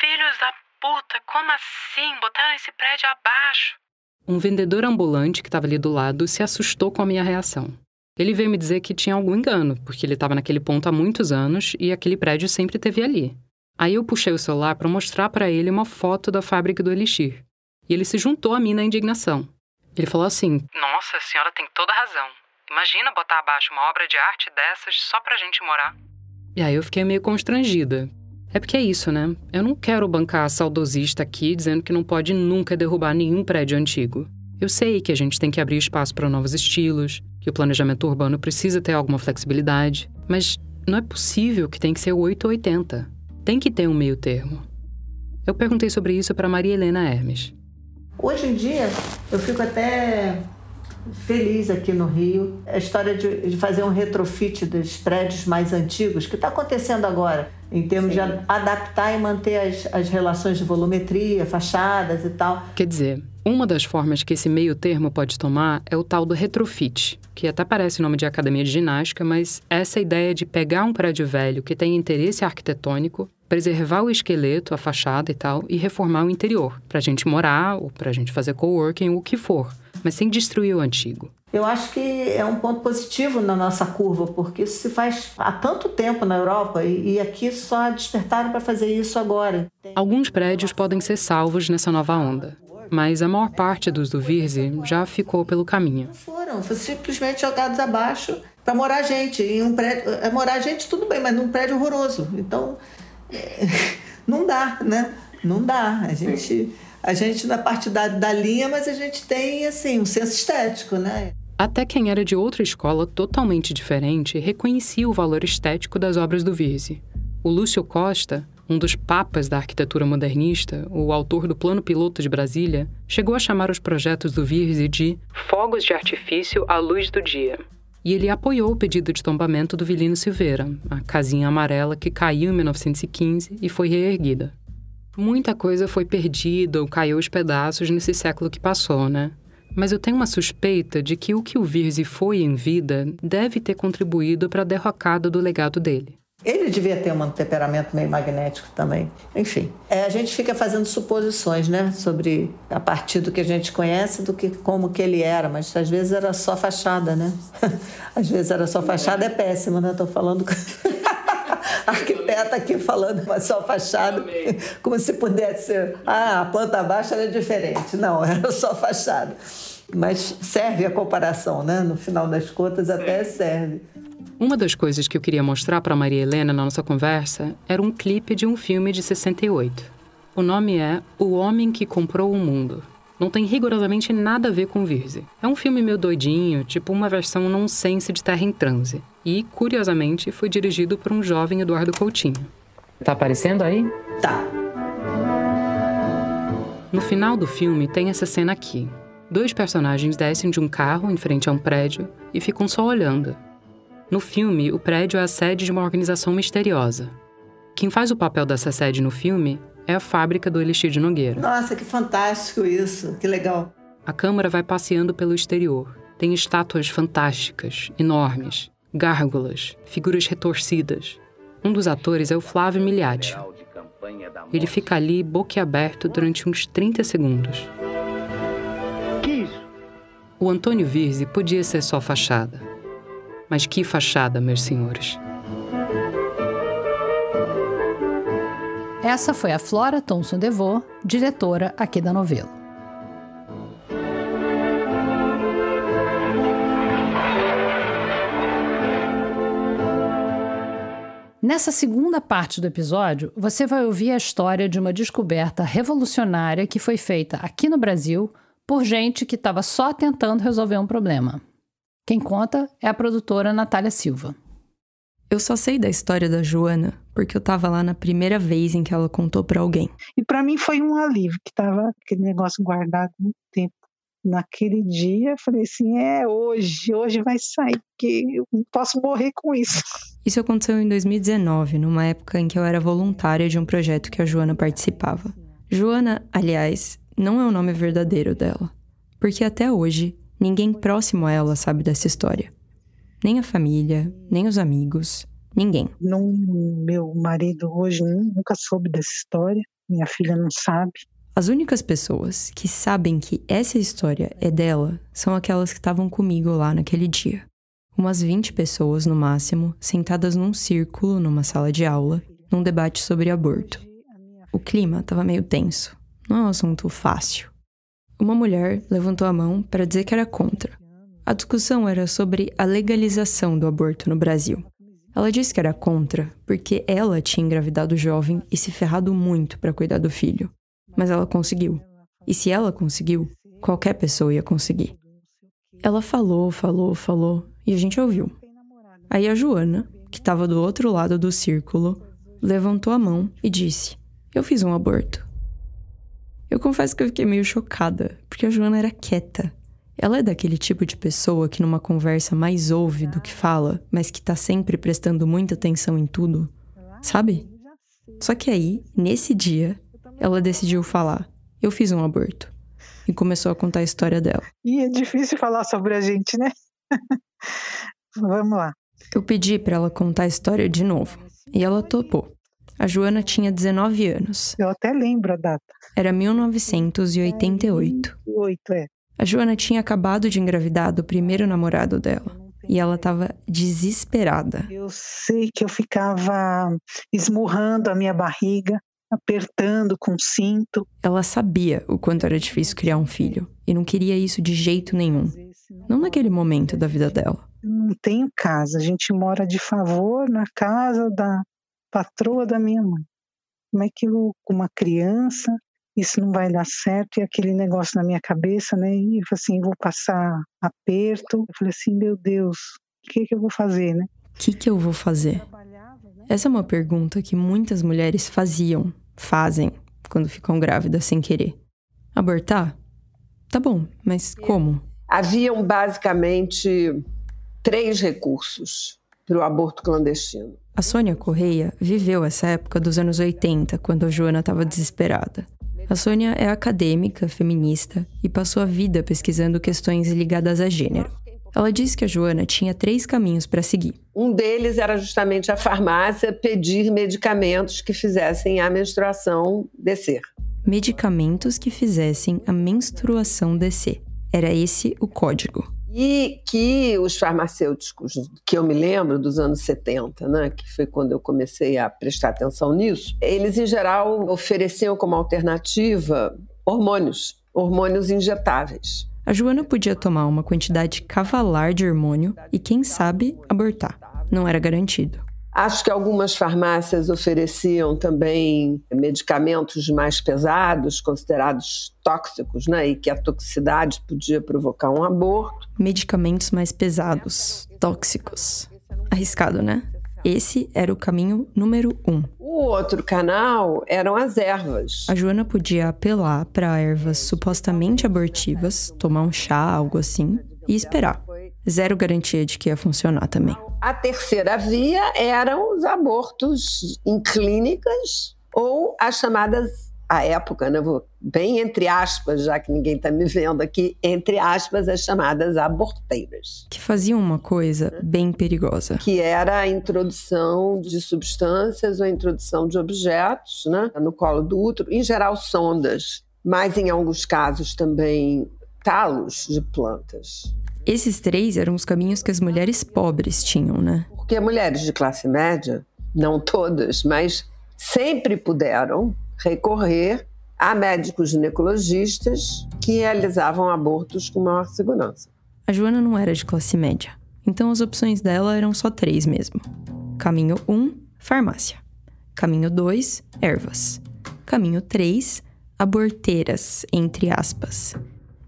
Filhos da puta, como assim? Botaram esse prédio abaixo. Um vendedor ambulante que estava ali do lado se assustou com a minha reação. Ele veio me dizer que tinha algum engano, porque ele estava naquele ponto há muitos anos e aquele prédio sempre teve ali. Aí eu puxei o celular para mostrar para ele uma foto da fábrica do Elixir. E ele se juntou a mim na indignação. Ele falou assim: Nossa, a senhora tem toda razão. Imagina botar abaixo uma obra de arte dessas só para a gente morar. E aí eu fiquei meio constrangida. É porque é isso, né? Eu não quero bancar saudosista aqui dizendo que não pode nunca derrubar nenhum prédio antigo. Eu sei que a gente tem que abrir espaço para novos estilos, e o planejamento urbano precisa ter alguma flexibilidade, mas não é possível que tenha que ser 8 ou 80. Tem que ter um meio termo. Eu perguntei sobre isso para Maria Helena Hermes. Hoje em dia, eu fico até feliz aqui no Rio. A história de, fazer um retrofit dos prédios mais antigos, que está acontecendo agora em termos Sim. de adaptar e manter as, as relações de volumetria, fachadas e tal. Quer dizer, uma das formas que esse meio termo pode tomar é o tal do retrofit, que até parece o nome de academia de ginástica, mas essa ideia de pegar um prédio velho que tem interesse arquitetônico, preservar o esqueleto, a fachada e tal, e reformar o interior, para a gente morar ou para a gente fazer coworking, o que for, mas sem destruir o antigo. Eu acho que é um ponto positivo na nossa curva, porque isso se faz há tanto tempo na Europa e aqui só despertaram para fazer isso agora. Alguns prédios podem ser salvos nessa nova onda, mas a maior parte dos do Virze já ficou pelo caminho. Não foram, foram simplesmente jogados abaixo para morar gente. Em um prédio, é morar gente tudo bem, mas num prédio horroroso. Então, é, não dá, né? Não dá. A gente. A gente não é partidário da linha, mas a gente tem, assim, um senso estético, né? Até quem era de outra escola totalmente diferente reconhecia o valor estético das obras do Vize. O Lúcio Costa, um dos papas da arquitetura modernista, o autor do Plano Piloto de Brasília, chegou a chamar os projetos do Virzi de fogos de artifício à luz do dia. E ele apoiou o pedido de tombamento do Vilino Silveira, a casinha amarela que caiu em 1915 e foi reerguida. Muita coisa foi perdida ou caiu aos pedaços nesse século que passou, né? Mas eu tenho uma suspeita de que o que o Virzi foi em vida deve ter contribuído para a derrocada do legado dele. Ele devia ter um temperamento meio magnético também. Enfim, é, a gente fica fazendo suposições, né? Sobre a partir do que a gente conhece, do que como que ele era, mas às vezes era só fachada, né? às vezes era só fachada, é péssimo, né? Estou falando. arquiteta aqui falando uma só fachada, como se pudesse ser, ah, a planta baixa era diferente. Não, era só fachada. Mas serve a comparação, né? No final das contas, até serve. Uma das coisas que eu queria mostrar para Maria Helena na nossa conversa era um clipe de um filme de 68. O nome é O Homem que Comprou o Mundo. Não tem rigorosamente nada a ver com Virze. É um filme meio doidinho, tipo uma versão nonsense de Terra em Transe. E, curiosamente, foi dirigido por um jovem Eduardo Coutinho. Tá aparecendo aí? Tá. No final do filme tem essa cena aqui. Dois personagens descem de um carro em frente a um prédio e ficam só olhando. No filme, o prédio é a sede de uma organização misteriosa. Quem faz o papel dessa sede no filme é a fábrica do Elixir de Nogueira. Nossa, que fantástico isso, que legal. A câmara vai passeando pelo exterior. Tem estátuas fantásticas, enormes, gárgulas, figuras retorcidas. Um dos atores é o Flávio Miliati. Ele fica ali boquiaberto durante uns 30 segundos. Que isso? O Antônio Virzi podia ser só fachada. Mas que fachada, meus senhores. Essa foi a Flora Thomson DeVoe, diretora aqui da novela. Nessa segunda parte do episódio, você vai ouvir a história de uma descoberta revolucionária que foi feita aqui no Brasil por gente que estava só tentando resolver um problema. Quem conta é a produtora Natália Silva. Eu só sei da história da Joana porque eu estava lá na primeira vez em que ela contou para alguém. E para mim foi um alívio que estava aquele negócio guardado muito tempo. Naquele dia, eu falei assim: é hoje, hoje vai sair, que eu não posso morrer com isso. Isso aconteceu em 2019, numa época em que eu era voluntária de um projeto que a Joana participava. Joana, aliás, não é o nome verdadeiro dela, porque até hoje ninguém próximo a ela sabe dessa história. Nem a família, nem os amigos, ninguém. Não, meu marido hoje nunca soube dessa história, minha filha não sabe. As únicas pessoas que sabem que essa história é dela são aquelas que estavam comigo lá naquele dia. Umas 20 pessoas no máximo, sentadas num círculo numa sala de aula, num debate sobre aborto. O clima estava meio tenso. Não é um assunto fácil. Uma mulher levantou a mão para dizer que era contra, a discussão era sobre a legalização do aborto no Brasil. Ela disse que era contra porque ela tinha engravidado jovem e se ferrado muito para cuidar do filho. Mas ela conseguiu. E se ela conseguiu, qualquer pessoa ia conseguir. Ela falou, falou, falou e a gente ouviu. Aí a Joana, que estava do outro lado do círculo, levantou a mão e disse: Eu fiz um aborto. Eu confesso que eu fiquei meio chocada, porque a Joana era quieta ela é daquele tipo de pessoa que numa conversa mais ouve do que fala, mas que tá sempre prestando muita atenção em tudo, sabe? Só que aí, nesse dia, ela decidiu falar: Eu fiz um aborto. E começou a contar a história dela. E é difícil falar sobre a gente, né? Vamos lá. Eu pedi para ela contar a história de novo. E ela topou. A Joana tinha 19 anos. Eu até lembro a data. Era 1988. Oito é. A Joana tinha acabado de engravidar do primeiro namorado dela e ela estava desesperada. Eu sei que eu ficava esmurrando a minha barriga, apertando com cinto. Ela sabia o quanto era difícil criar um filho e não queria isso de jeito nenhum. Não naquele momento da vida dela. Não tenho casa, a gente mora de favor na casa da patroa da minha mãe. Como é que eu, com uma criança, isso não vai dar certo, e aquele negócio na minha cabeça, né? E assim, vou passar aperto. Eu falei assim, meu Deus, o que, que eu vou fazer, né? O que, que eu vou fazer? Essa é uma pergunta que muitas mulheres faziam, fazem, quando ficam grávidas sem querer. Abortar? Tá bom, mas como? Haviam basicamente três recursos para o aborto clandestino. A Sônia Correia viveu essa época dos anos 80, quando a Joana estava desesperada. A Sônia é acadêmica, feminista e passou a vida pesquisando questões ligadas a gênero. Ela disse que a Joana tinha três caminhos para seguir. Um deles era justamente a farmácia pedir medicamentos que fizessem a menstruação descer. Medicamentos que fizessem a menstruação descer. Era esse o código. E que os farmacêuticos, que eu me lembro dos anos 70, né, que foi quando eu comecei a prestar atenção nisso, eles em geral ofereciam como alternativa hormônios, hormônios injetáveis. A Joana podia tomar uma quantidade cavalar de hormônio e, quem sabe, abortar. Não era garantido. Acho que algumas farmácias ofereciam também medicamentos mais pesados, considerados tóxicos, né? E que a toxicidade podia provocar um aborto. Medicamentos mais pesados, tóxicos. Arriscado, né? Esse era o caminho número um. O outro canal eram as ervas. A Joana podia apelar para ervas supostamente abortivas, tomar um chá, algo assim, e esperar. Zero garantia de que ia funcionar também. A terceira via eram os abortos em clínicas ou as chamadas à época, né, vou, bem entre aspas, já que ninguém está me vendo aqui, entre aspas, as chamadas aborteiras. Que faziam uma coisa uhum. bem perigosa. Que era a introdução de substâncias ou a introdução de objetos né, no colo do útero, em geral sondas, mas em alguns casos também talos de plantas. Esses três eram os caminhos que as mulheres pobres tinham, né? Porque mulheres de classe média, não todas, mas sempre puderam recorrer a médicos ginecologistas que realizavam abortos com maior segurança. A Joana não era de classe média, então as opções dela eram só três mesmo: caminho 1, um, farmácia. Caminho 2, ervas. Caminho 3, aborteiras, entre aspas.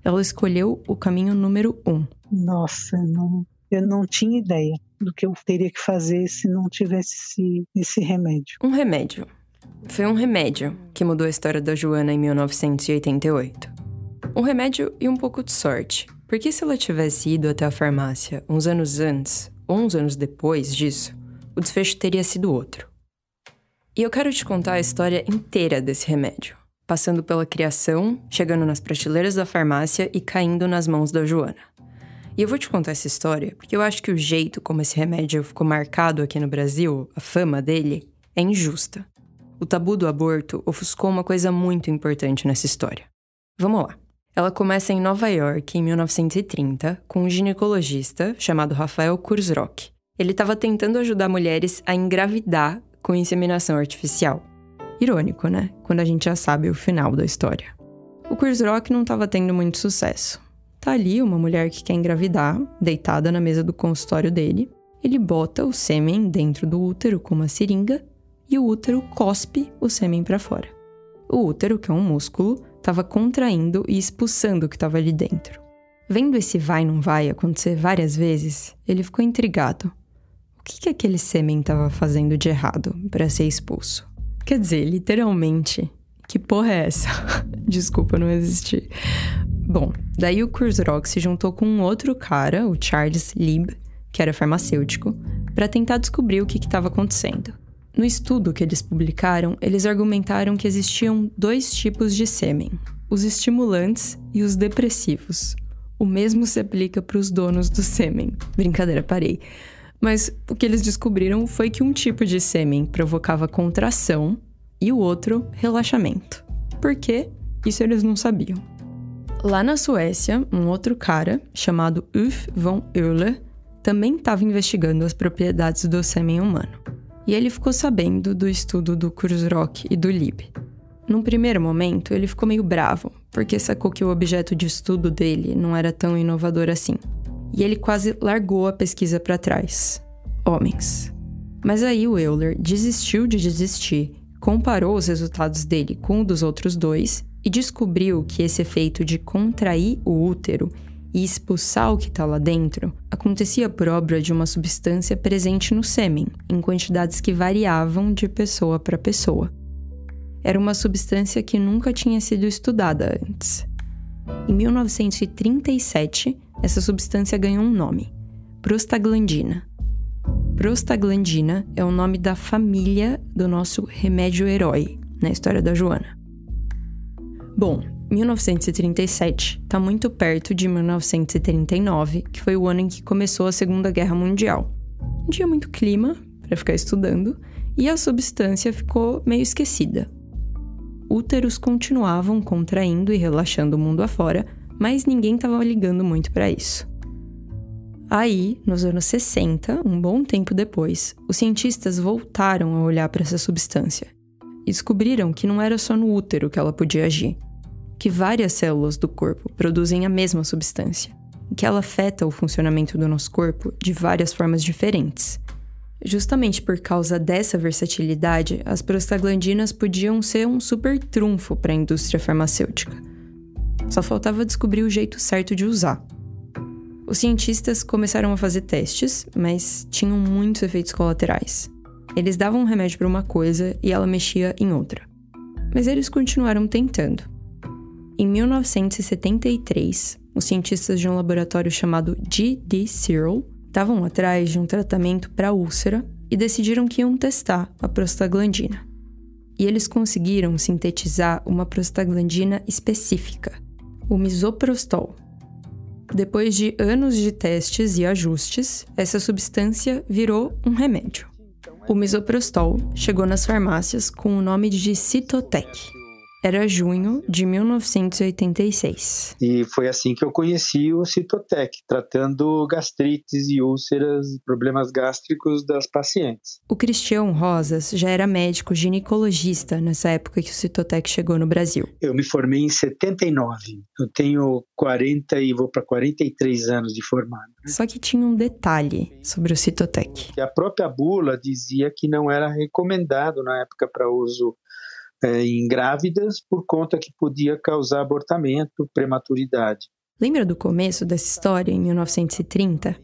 Ela escolheu o caminho número 1. Um. Nossa, não, eu não tinha ideia do que eu teria que fazer se não tivesse esse, esse remédio. Um remédio. Foi um remédio que mudou a história da Joana em 1988. Um remédio e um pouco de sorte. Porque se ela tivesse ido até a farmácia uns anos antes, ou uns anos depois disso, o desfecho teria sido outro. E eu quero te contar a história inteira desse remédio, passando pela criação, chegando nas prateleiras da farmácia e caindo nas mãos da Joana. E eu vou te contar essa história porque eu acho que o jeito como esse remédio ficou marcado aqui no Brasil, a fama dele, é injusta. O tabu do aborto ofuscou uma coisa muito importante nessa história. Vamos lá. Ela começa em Nova York, em 1930, com um ginecologista chamado Rafael Kurzrock. Ele estava tentando ajudar mulheres a engravidar com inseminação artificial. Irônico, né? Quando a gente já sabe o final da história. O Kurzrock não estava tendo muito sucesso. Tá ali uma mulher que quer engravidar, deitada na mesa do consultório dele. Ele bota o sêmen dentro do útero com uma seringa e o útero cospe o sêmen para fora. O útero, que é um músculo, estava contraindo e expulsando o que estava ali dentro. Vendo esse vai não vai acontecer várias vezes, ele ficou intrigado. O que, que aquele sêmen estava fazendo de errado para ser expulso? Quer dizer, literalmente, que porra é essa? Desculpa, não existir. Bom, daí o Kurzrock se juntou com um outro cara, o Charles Lieb, que era farmacêutico, para tentar descobrir o que estava acontecendo. No estudo que eles publicaram, eles argumentaram que existiam dois tipos de sêmen: os estimulantes e os depressivos. O mesmo se aplica para os donos do sêmen. Brincadeira, parei. Mas o que eles descobriram foi que um tipo de sêmen provocava contração e o outro relaxamento. Por quê? Isso eles não sabiam. Lá na Suécia, um outro cara, chamado Ulf von Euler, também estava investigando as propriedades do sêmen humano. E ele ficou sabendo do estudo do Kurzrock e do Lieb. Num primeiro momento, ele ficou meio bravo, porque sacou que o objeto de estudo dele não era tão inovador assim. E ele quase largou a pesquisa para trás. Homens. Mas aí o Euler desistiu de desistir, comparou os resultados dele com o dos outros dois e descobriu que esse efeito de contrair o útero e expulsar o que está lá dentro acontecia por obra de uma substância presente no sêmen, em quantidades que variavam de pessoa para pessoa. Era uma substância que nunca tinha sido estudada antes. Em 1937, essa substância ganhou um nome: prostaglandina. Prostaglandina é o nome da família do nosso remédio herói na história da Joana. Bom, 1937 está muito perto de 1939, que foi o ano em que começou a Segunda Guerra Mundial. Não tinha muito clima para ficar estudando e a substância ficou meio esquecida. Úteros continuavam contraindo e relaxando o mundo afora, mas ninguém estava ligando muito para isso. Aí, nos anos 60, um bom tempo depois, os cientistas voltaram a olhar para essa substância e descobriram que não era só no útero que ela podia agir, que várias células do corpo produzem a mesma substância, e que ela afeta o funcionamento do nosso corpo de várias formas diferentes. Justamente por causa dessa versatilidade, as prostaglandinas podiam ser um super trunfo para a indústria farmacêutica. Só faltava descobrir o jeito certo de usar. Os cientistas começaram a fazer testes, mas tinham muitos efeitos colaterais. Eles davam um remédio para uma coisa e ela mexia em outra. Mas eles continuaram tentando. Em 1973, os cientistas de um laboratório chamado G.D. Searle estavam atrás de um tratamento para úlcera e decidiram que iam testar a prostaglandina. E eles conseguiram sintetizar uma prostaglandina específica, o misoprostol. Depois de anos de testes e ajustes, essa substância virou um remédio. O misoprostol chegou nas farmácias com o nome de Citotec era junho de 1986. E foi assim que eu conheci o Citotec, tratando gastrites e úlceras, problemas gástricos das pacientes. O Cristião Rosas já era médico ginecologista nessa época que o Citotec chegou no Brasil. Eu me formei em 79. Eu tenho 40 e vou para 43 anos de formado. Né? Só que tinha um detalhe sobre o Citotec. A própria bula dizia que não era recomendado na época para uso é, em grávidas por conta que podia causar abortamento, prematuridade. Lembra do começo dessa história em 1930?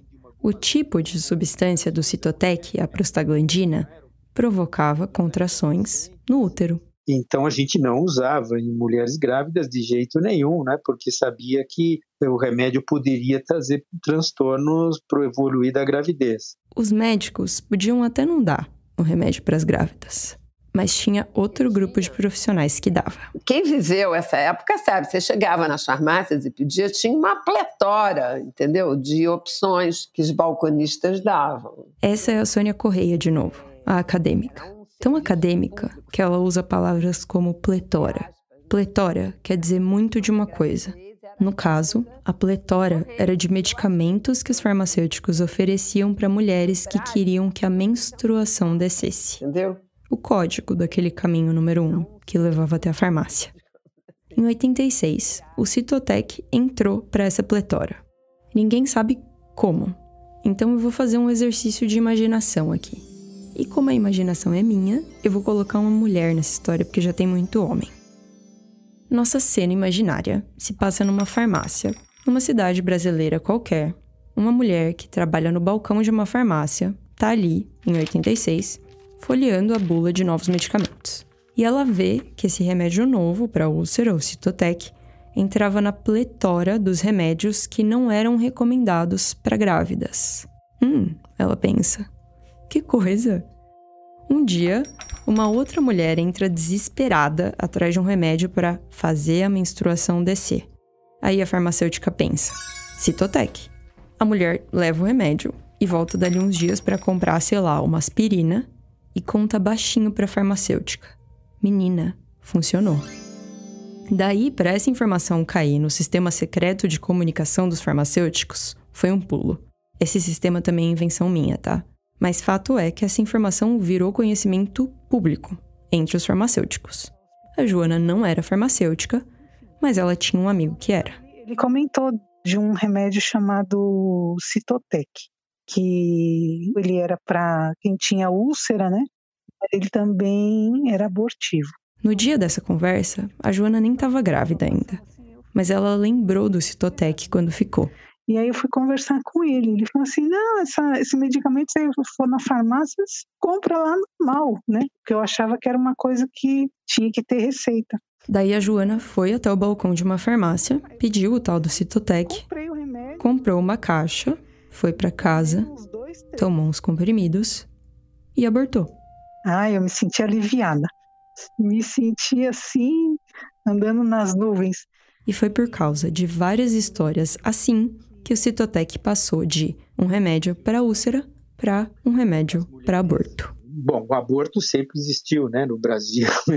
O tipo de substância do Citotec, a prostaglandina, provocava contrações no útero. Então a gente não usava em mulheres grávidas de jeito nenhum, né? Porque sabia que o remédio poderia trazer transtornos para o evoluir da gravidez. Os médicos podiam até não dar o remédio para as grávidas, mas tinha outro grupo de profissionais que dava. Quem viveu essa época sabe, você chegava nas farmácias e pedia, tinha uma pletora, entendeu? De opções que os balconistas davam. Essa é a Sônia Correia de novo, a acadêmica. Tão acadêmica que ela usa palavras como pletora. Pletora quer dizer muito de uma coisa. No caso, a pletora era de medicamentos que os farmacêuticos ofereciam para mulheres que queriam que a menstruação descesse. Entendeu? o código daquele caminho número 1 um, que levava até a farmácia. Em 86, o Citotec entrou para essa pletora. Ninguém sabe como, então eu vou fazer um exercício de imaginação aqui. E como a imaginação é minha, eu vou colocar uma mulher nessa história porque já tem muito homem. Nossa cena imaginária se passa numa farmácia, numa cidade brasileira qualquer. Uma mulher que trabalha no balcão de uma farmácia tá ali, em 86, folheando a bula de novos medicamentos. E ela vê que esse remédio novo para úlcera ou Citotec entrava na pletora dos remédios que não eram recomendados para grávidas. Hum, ela pensa. Que coisa! Um dia, uma outra mulher entra desesperada atrás de um remédio para fazer a menstruação descer. Aí a farmacêutica pensa: Citotec. A mulher leva o remédio e volta dali uns dias para comprar, sei lá, uma aspirina e conta baixinho para a farmacêutica. Menina, funcionou. Daí, para essa informação cair no sistema secreto de comunicação dos farmacêuticos, foi um pulo. Esse sistema também é invenção minha, tá? Mas fato é que essa informação virou conhecimento público entre os farmacêuticos. A Joana não era farmacêutica, mas ela tinha um amigo que era. Ele comentou de um remédio chamado Citotec, que ele era para quem tinha úlcera, né? Ele também era abortivo. No dia dessa conversa, a Joana nem estava grávida ainda, mas ela lembrou do Citotec quando ficou. E aí eu fui conversar com ele. Ele falou assim: não, essa, esse medicamento, se for na farmácia, compra lá normal, né? Porque eu achava que era uma coisa que tinha que ter receita. Daí a Joana foi até o balcão de uma farmácia, pediu o tal do Citotec, comprou uma caixa foi para casa, tomou uns comprimidos e abortou. Ah, eu me senti aliviada. Me senti assim, andando nas nuvens. E foi por causa de várias histórias assim que o Citotec passou de um remédio para úlcera para um remédio para aborto. Bom, o aborto sempre existiu né, no Brasil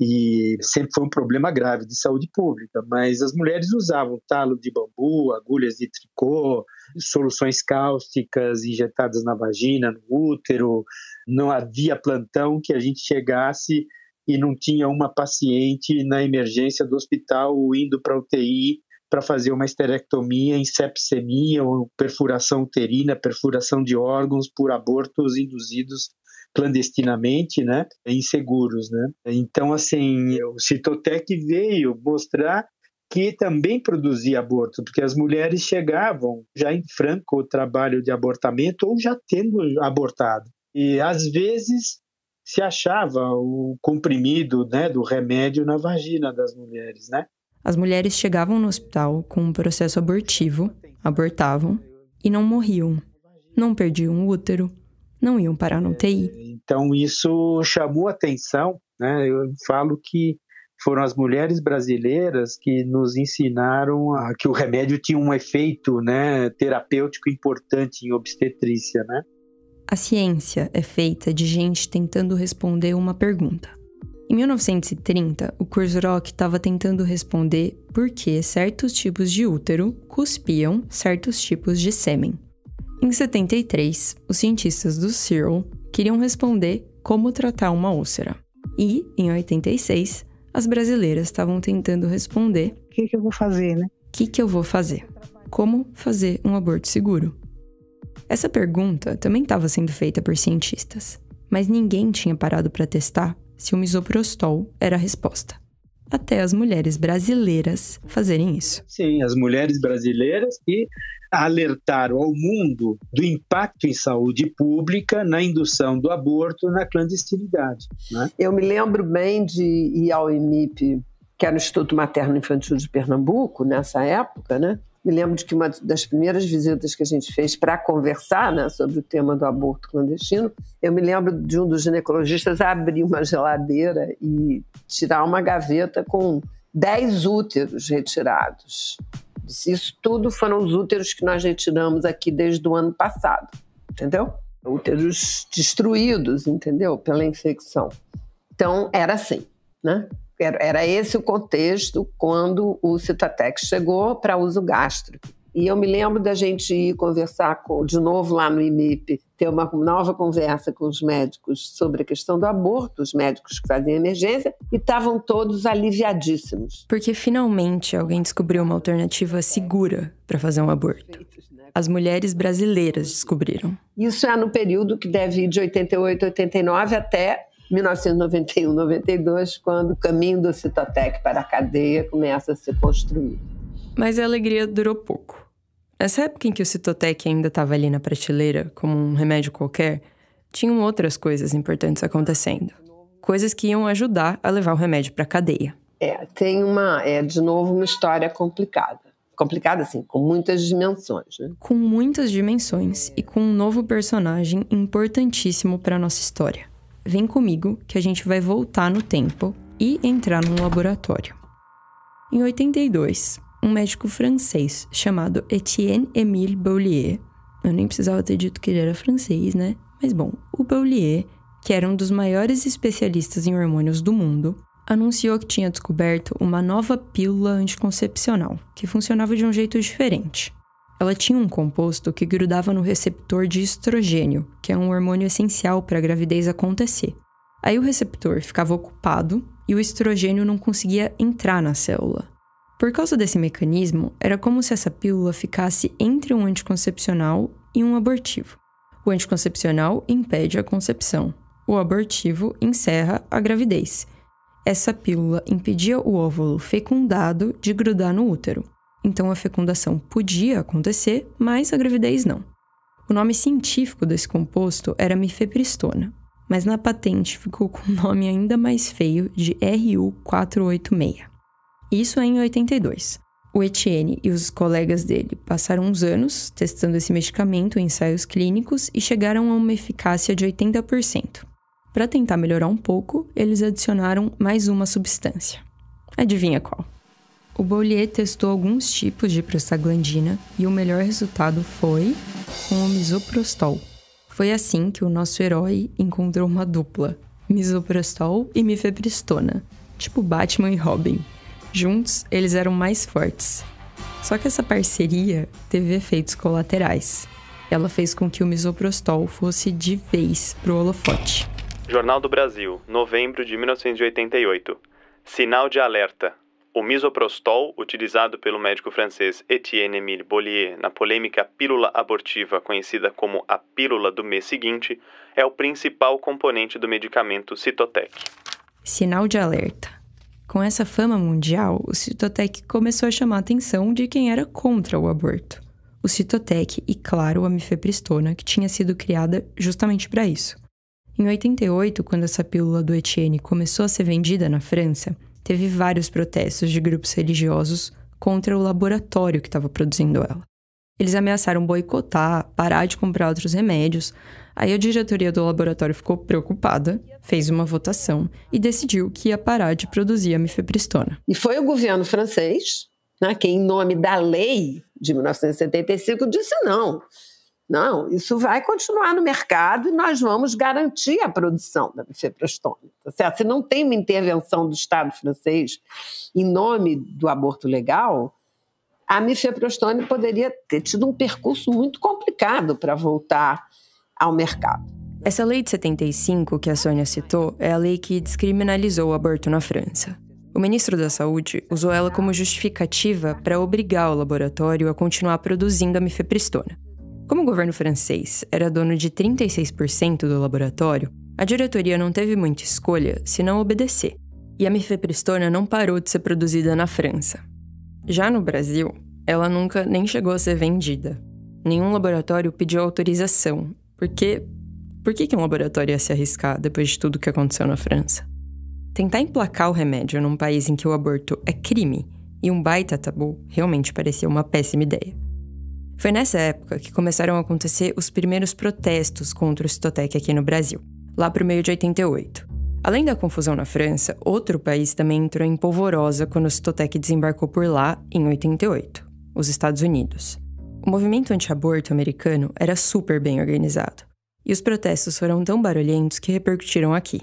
e, sempre foi um problema grave de saúde pública, mas as mulheres usavam talo de bambu, agulhas de tricô, soluções cáusticas injetadas na vagina, no útero, não havia plantão que a gente chegasse e não tinha uma paciente na emergência do hospital indo para UTI para fazer uma esterectomia, sepsemia ou perfuração uterina, perfuração de órgãos por abortos induzidos clandestinamente, né, inseguros, né? Então assim, o Citotec veio mostrar que também produzia aborto, porque as mulheres chegavam já em franco trabalho de abortamento ou já tendo abortado. E às vezes se achava o comprimido né, do remédio na vagina das mulheres, né? As mulheres chegavam no hospital com um processo abortivo, abortavam e não morriam. Não perdiam o útero, não iam parar no TI. Então isso chamou atenção, né? Eu falo que foram as mulheres brasileiras que nos ensinaram a, que o remédio tinha um efeito né, terapêutico importante em obstetrícia. Né? A ciência é feita de gente tentando responder uma pergunta. Em 1930, o Rock estava tentando responder por que certos tipos de útero cuspiam certos tipos de sêmen. Em 73, os cientistas do Cyril queriam responder como tratar uma úlcera. E, em 86, as brasileiras estavam tentando responder: O que, que, eu vou fazer, né? O que, que eu vou fazer? Como fazer um aborto seguro? Essa pergunta também estava sendo feita por cientistas, mas ninguém tinha parado para testar se o misoprostol era a resposta. Até as mulheres brasileiras fazerem isso. Sim, as mulheres brasileiras que alertaram ao mundo do impacto em saúde pública na indução do aborto na clandestinidade. Né? Eu me lembro bem de ir ao IMIP, que era o Instituto Materno Infantil de Pernambuco, nessa época, né? Me lembro de que uma das primeiras visitas que a gente fez para conversar né, sobre o tema do aborto clandestino, eu me lembro de um dos ginecologistas abrir uma geladeira e tirar uma gaveta com 10 úteros retirados. Isso tudo foram os úteros que nós retiramos aqui desde o ano passado, entendeu? Úteros destruídos, entendeu? Pela infecção. Então, era assim, né? Era, era esse o contexto quando o Citatec chegou para uso gástrico. E eu me lembro da gente ir conversar com, de novo lá no IMIP, ter uma nova conversa com os médicos sobre a questão do aborto, os médicos que faziam emergência, e estavam todos aliviadíssimos. Porque finalmente alguém descobriu uma alternativa segura para fazer um aborto. Né? As mulheres brasileiras descobriram. Isso é no período que deve ir de 88, 89 até 1991, 92, quando o caminho do Citotec para a cadeia começa a ser construído. Mas a alegria durou pouco. Nessa época em que o Citotec ainda estava ali na prateleira, como um remédio qualquer, tinham outras coisas importantes acontecendo. Coisas que iam ajudar a levar o remédio para a cadeia. É, tem uma, é, de novo, uma história complicada. Complicada, assim, com muitas dimensões. Né? Com muitas dimensões e com um novo personagem importantíssimo para nossa história. Vem comigo que a gente vai voltar no tempo e entrar num laboratório. Em 82, um médico francês chamado Etienne Émile Boulier. Eu nem precisava ter dito que ele era francês, né? Mas bom, o Boulier, que era um dos maiores especialistas em hormônios do mundo, anunciou que tinha descoberto uma nova pílula anticoncepcional, que funcionava de um jeito diferente. Ela tinha um composto que grudava no receptor de estrogênio, que é um hormônio essencial para a gravidez acontecer. Aí o receptor ficava ocupado e o estrogênio não conseguia entrar na célula. Por causa desse mecanismo, era como se essa pílula ficasse entre um anticoncepcional e um abortivo. O anticoncepcional impede a concepção, o abortivo encerra a gravidez. Essa pílula impedia o óvulo fecundado de grudar no útero. Então a fecundação podia acontecer, mas a gravidez não. O nome científico desse composto era mifepristona, mas na patente ficou com o um nome ainda mais feio de RU486. Isso em 82. O Etienne e os colegas dele passaram uns anos testando esse medicamento em ensaios clínicos e chegaram a uma eficácia de 80%. Para tentar melhorar um pouco, eles adicionaram mais uma substância. Adivinha qual? O Bollier testou alguns tipos de prostaglandina e o melhor resultado foi com o misoprostol. Foi assim que o nosso herói encontrou uma dupla, misoprostol e mifepristona, tipo Batman e Robin. Juntos, eles eram mais fortes. Só que essa parceria teve efeitos colaterais. Ela fez com que o misoprostol fosse de vez pro holofote. Jornal do Brasil, novembro de 1988. Sinal de alerta. O misoprostol, utilizado pelo médico francês Etienne émile Bollier na polêmica pílula abortiva conhecida como a pílula do mês seguinte, é o principal componente do medicamento Citotec. Sinal de alerta. Com essa fama mundial, o Citotec começou a chamar a atenção de quem era contra o aborto. O Citotec e, claro, a mifepristona, que tinha sido criada justamente para isso. Em 88, quando essa pílula do Etienne começou a ser vendida na França, teve vários protestos de grupos religiosos contra o laboratório que estava produzindo ela. Eles ameaçaram boicotar, parar de comprar outros remédios. Aí a diretoria do laboratório ficou preocupada, fez uma votação e decidiu que ia parar de produzir a mifepristona. E foi o governo francês, né, que em nome da lei de 1975 disse não. Não, isso vai continuar no mercado e nós vamos garantir a produção da mifepristona. Tá certo? Se não tem uma intervenção do Estado francês em nome do aborto legal, a mifeprostone poderia ter tido um percurso muito complicado para voltar ao mercado. Essa lei de 75 que a Sônia citou é a lei que descriminalizou o aborto na França. O ministro da Saúde usou ela como justificativa para obrigar o laboratório a continuar produzindo a mifepristona. Como o governo francês era dono de 36% do laboratório, a diretoria não teve muita escolha senão obedecer. E a mifepristona não parou de ser produzida na França. Já no Brasil, ela nunca nem chegou a ser vendida. Nenhum laboratório pediu autorização, porque por que, que um laboratório ia se arriscar depois de tudo que aconteceu na França? Tentar emplacar o remédio num país em que o aborto é crime e um baita tabu realmente parecia uma péssima ideia. Foi nessa época que começaram a acontecer os primeiros protestos contra o Citotec aqui no Brasil, lá para o meio de 88. Além da confusão na França, outro país também entrou em polvorosa quando o Citotec desembarcou por lá em 88, os Estados Unidos. O movimento anti-aborto americano era super bem organizado, e os protestos foram tão barulhentos que repercutiram aqui.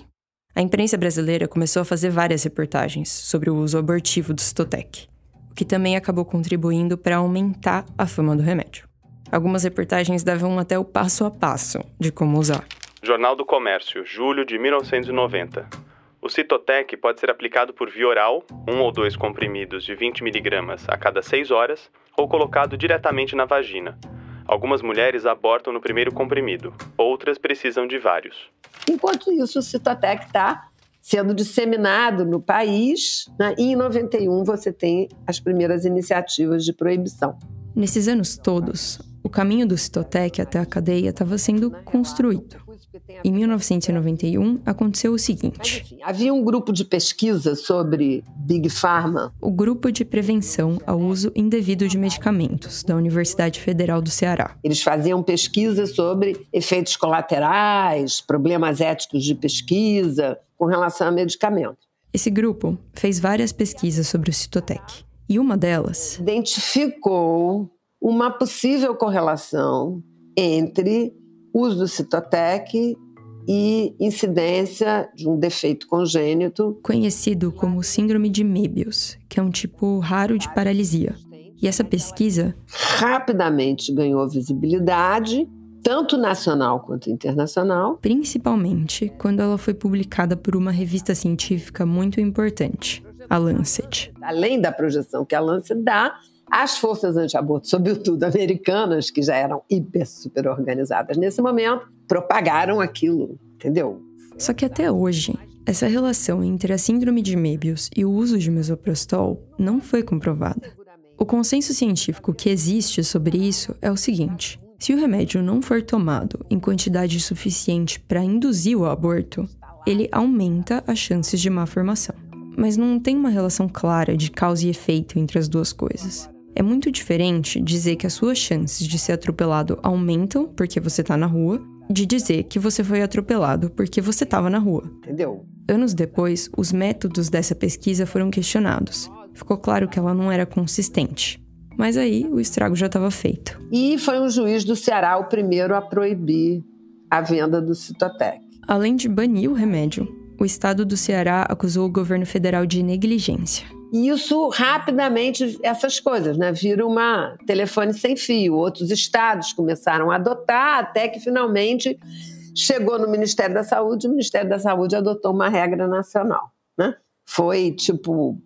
A imprensa brasileira começou a fazer várias reportagens sobre o uso abortivo do Citotec, o que também acabou contribuindo para aumentar a fama do remédio. Algumas reportagens davam até o passo a passo de como usar. Jornal do Comércio, julho de 1990. O Citotec pode ser aplicado por via oral, um ou dois comprimidos de 20 mg a cada 6 horas, ou colocado diretamente na vagina. Algumas mulheres abortam no primeiro comprimido, outras precisam de vários. Enquanto isso, o Citotec está sendo disseminado no país, né? e em 91 você tem as primeiras iniciativas de proibição. Nesses anos todos, o caminho do Citotec até a cadeia estava sendo construído. Em 1991, aconteceu o seguinte: assim, havia um grupo de pesquisa sobre Big Pharma. O Grupo de Prevenção ao Uso Indevido de Medicamentos, da Universidade Federal do Ceará. Eles faziam pesquisa sobre efeitos colaterais, problemas éticos de pesquisa com relação a medicamentos. Esse grupo fez várias pesquisas sobre o Citotec. E uma delas identificou uma possível correlação entre uso do Citotec e incidência de um defeito congênito. Conhecido como síndrome de Möbius, que é um tipo raro de paralisia. E essa pesquisa rapidamente ganhou visibilidade, tanto nacional quanto internacional. Principalmente quando ela foi publicada por uma revista científica muito importante, a Lancet. Além da projeção que a Lancet dá, as forças anti-aborto, sobretudo americanas, que já eram hiper super organizadas nesse momento, propagaram aquilo, entendeu? Só que até hoje, essa relação entre a síndrome de Möbius e o uso de mesoprostol não foi comprovada. O consenso científico que existe sobre isso é o seguinte: se o remédio não for tomado em quantidade suficiente para induzir o aborto, ele aumenta as chances de má formação. Mas não tem uma relação clara de causa e efeito entre as duas coisas. É muito diferente dizer que as suas chances de ser atropelado aumentam porque você tá na rua, de dizer que você foi atropelado porque você estava na rua. Entendeu? Anos depois, os métodos dessa pesquisa foram questionados. Ficou claro que ela não era consistente. Mas aí o estrago já estava feito. E foi um juiz do Ceará o primeiro a proibir a venda do Citotec. Além de banir o remédio, o estado do Ceará acusou o governo federal de negligência. E isso rapidamente, essas coisas, né? Vira uma telefone sem fio. Outros estados começaram a adotar até que finalmente chegou no Ministério da Saúde, o Ministério da Saúde adotou uma regra nacional, né? Foi tipo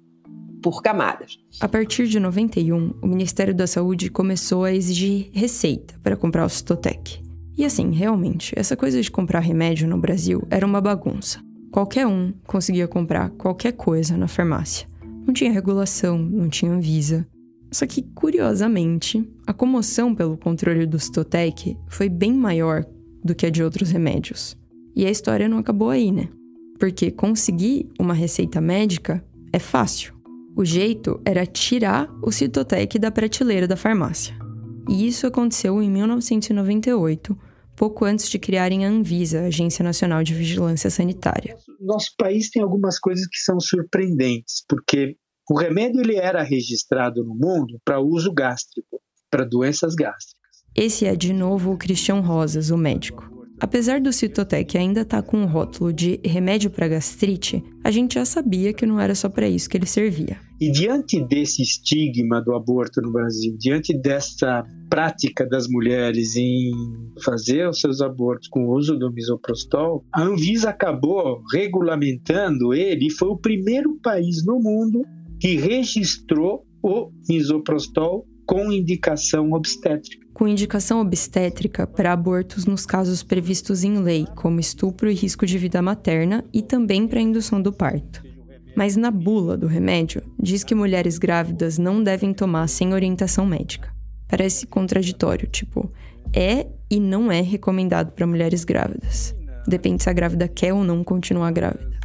por camadas. A partir de 91, o Ministério da Saúde começou a exigir receita para comprar o Citotec. E assim, realmente, essa coisa de comprar remédio no Brasil era uma bagunça. Qualquer um conseguia comprar qualquer coisa na farmácia. Não tinha regulação, não tinha visa. Só que, curiosamente, a comoção pelo controle do Citotec foi bem maior do que a de outros remédios. E a história não acabou aí, né? Porque conseguir uma receita médica é fácil. O jeito era tirar o Citotec da prateleira da farmácia. E isso aconteceu em 1998, pouco antes de criarem a Anvisa, Agência Nacional de Vigilância Sanitária. Nosso país tem algumas coisas que são surpreendentes, porque o remédio ele era registrado no mundo para uso gástrico, para doenças gástricas. Esse é de novo o Cristian Rosas, o médico. Apesar do Citotec ainda estar tá com o rótulo de remédio para gastrite, a gente já sabia que não era só para isso que ele servia. E diante desse estigma do aborto no Brasil, diante dessa prática das mulheres em fazer os seus abortos com o uso do misoprostol, a Anvisa acabou regulamentando ele e foi o primeiro país no mundo que registrou o misoprostol com indicação obstétrica. Com indicação obstétrica para abortos nos casos previstos em lei, como estupro e risco de vida materna, e também para indução do parto. Mas na bula do remédio, diz que mulheres grávidas não devem tomar sem orientação médica. Parece contraditório, tipo, é e não é recomendado para mulheres grávidas. Depende se a grávida quer ou não continuar grávida.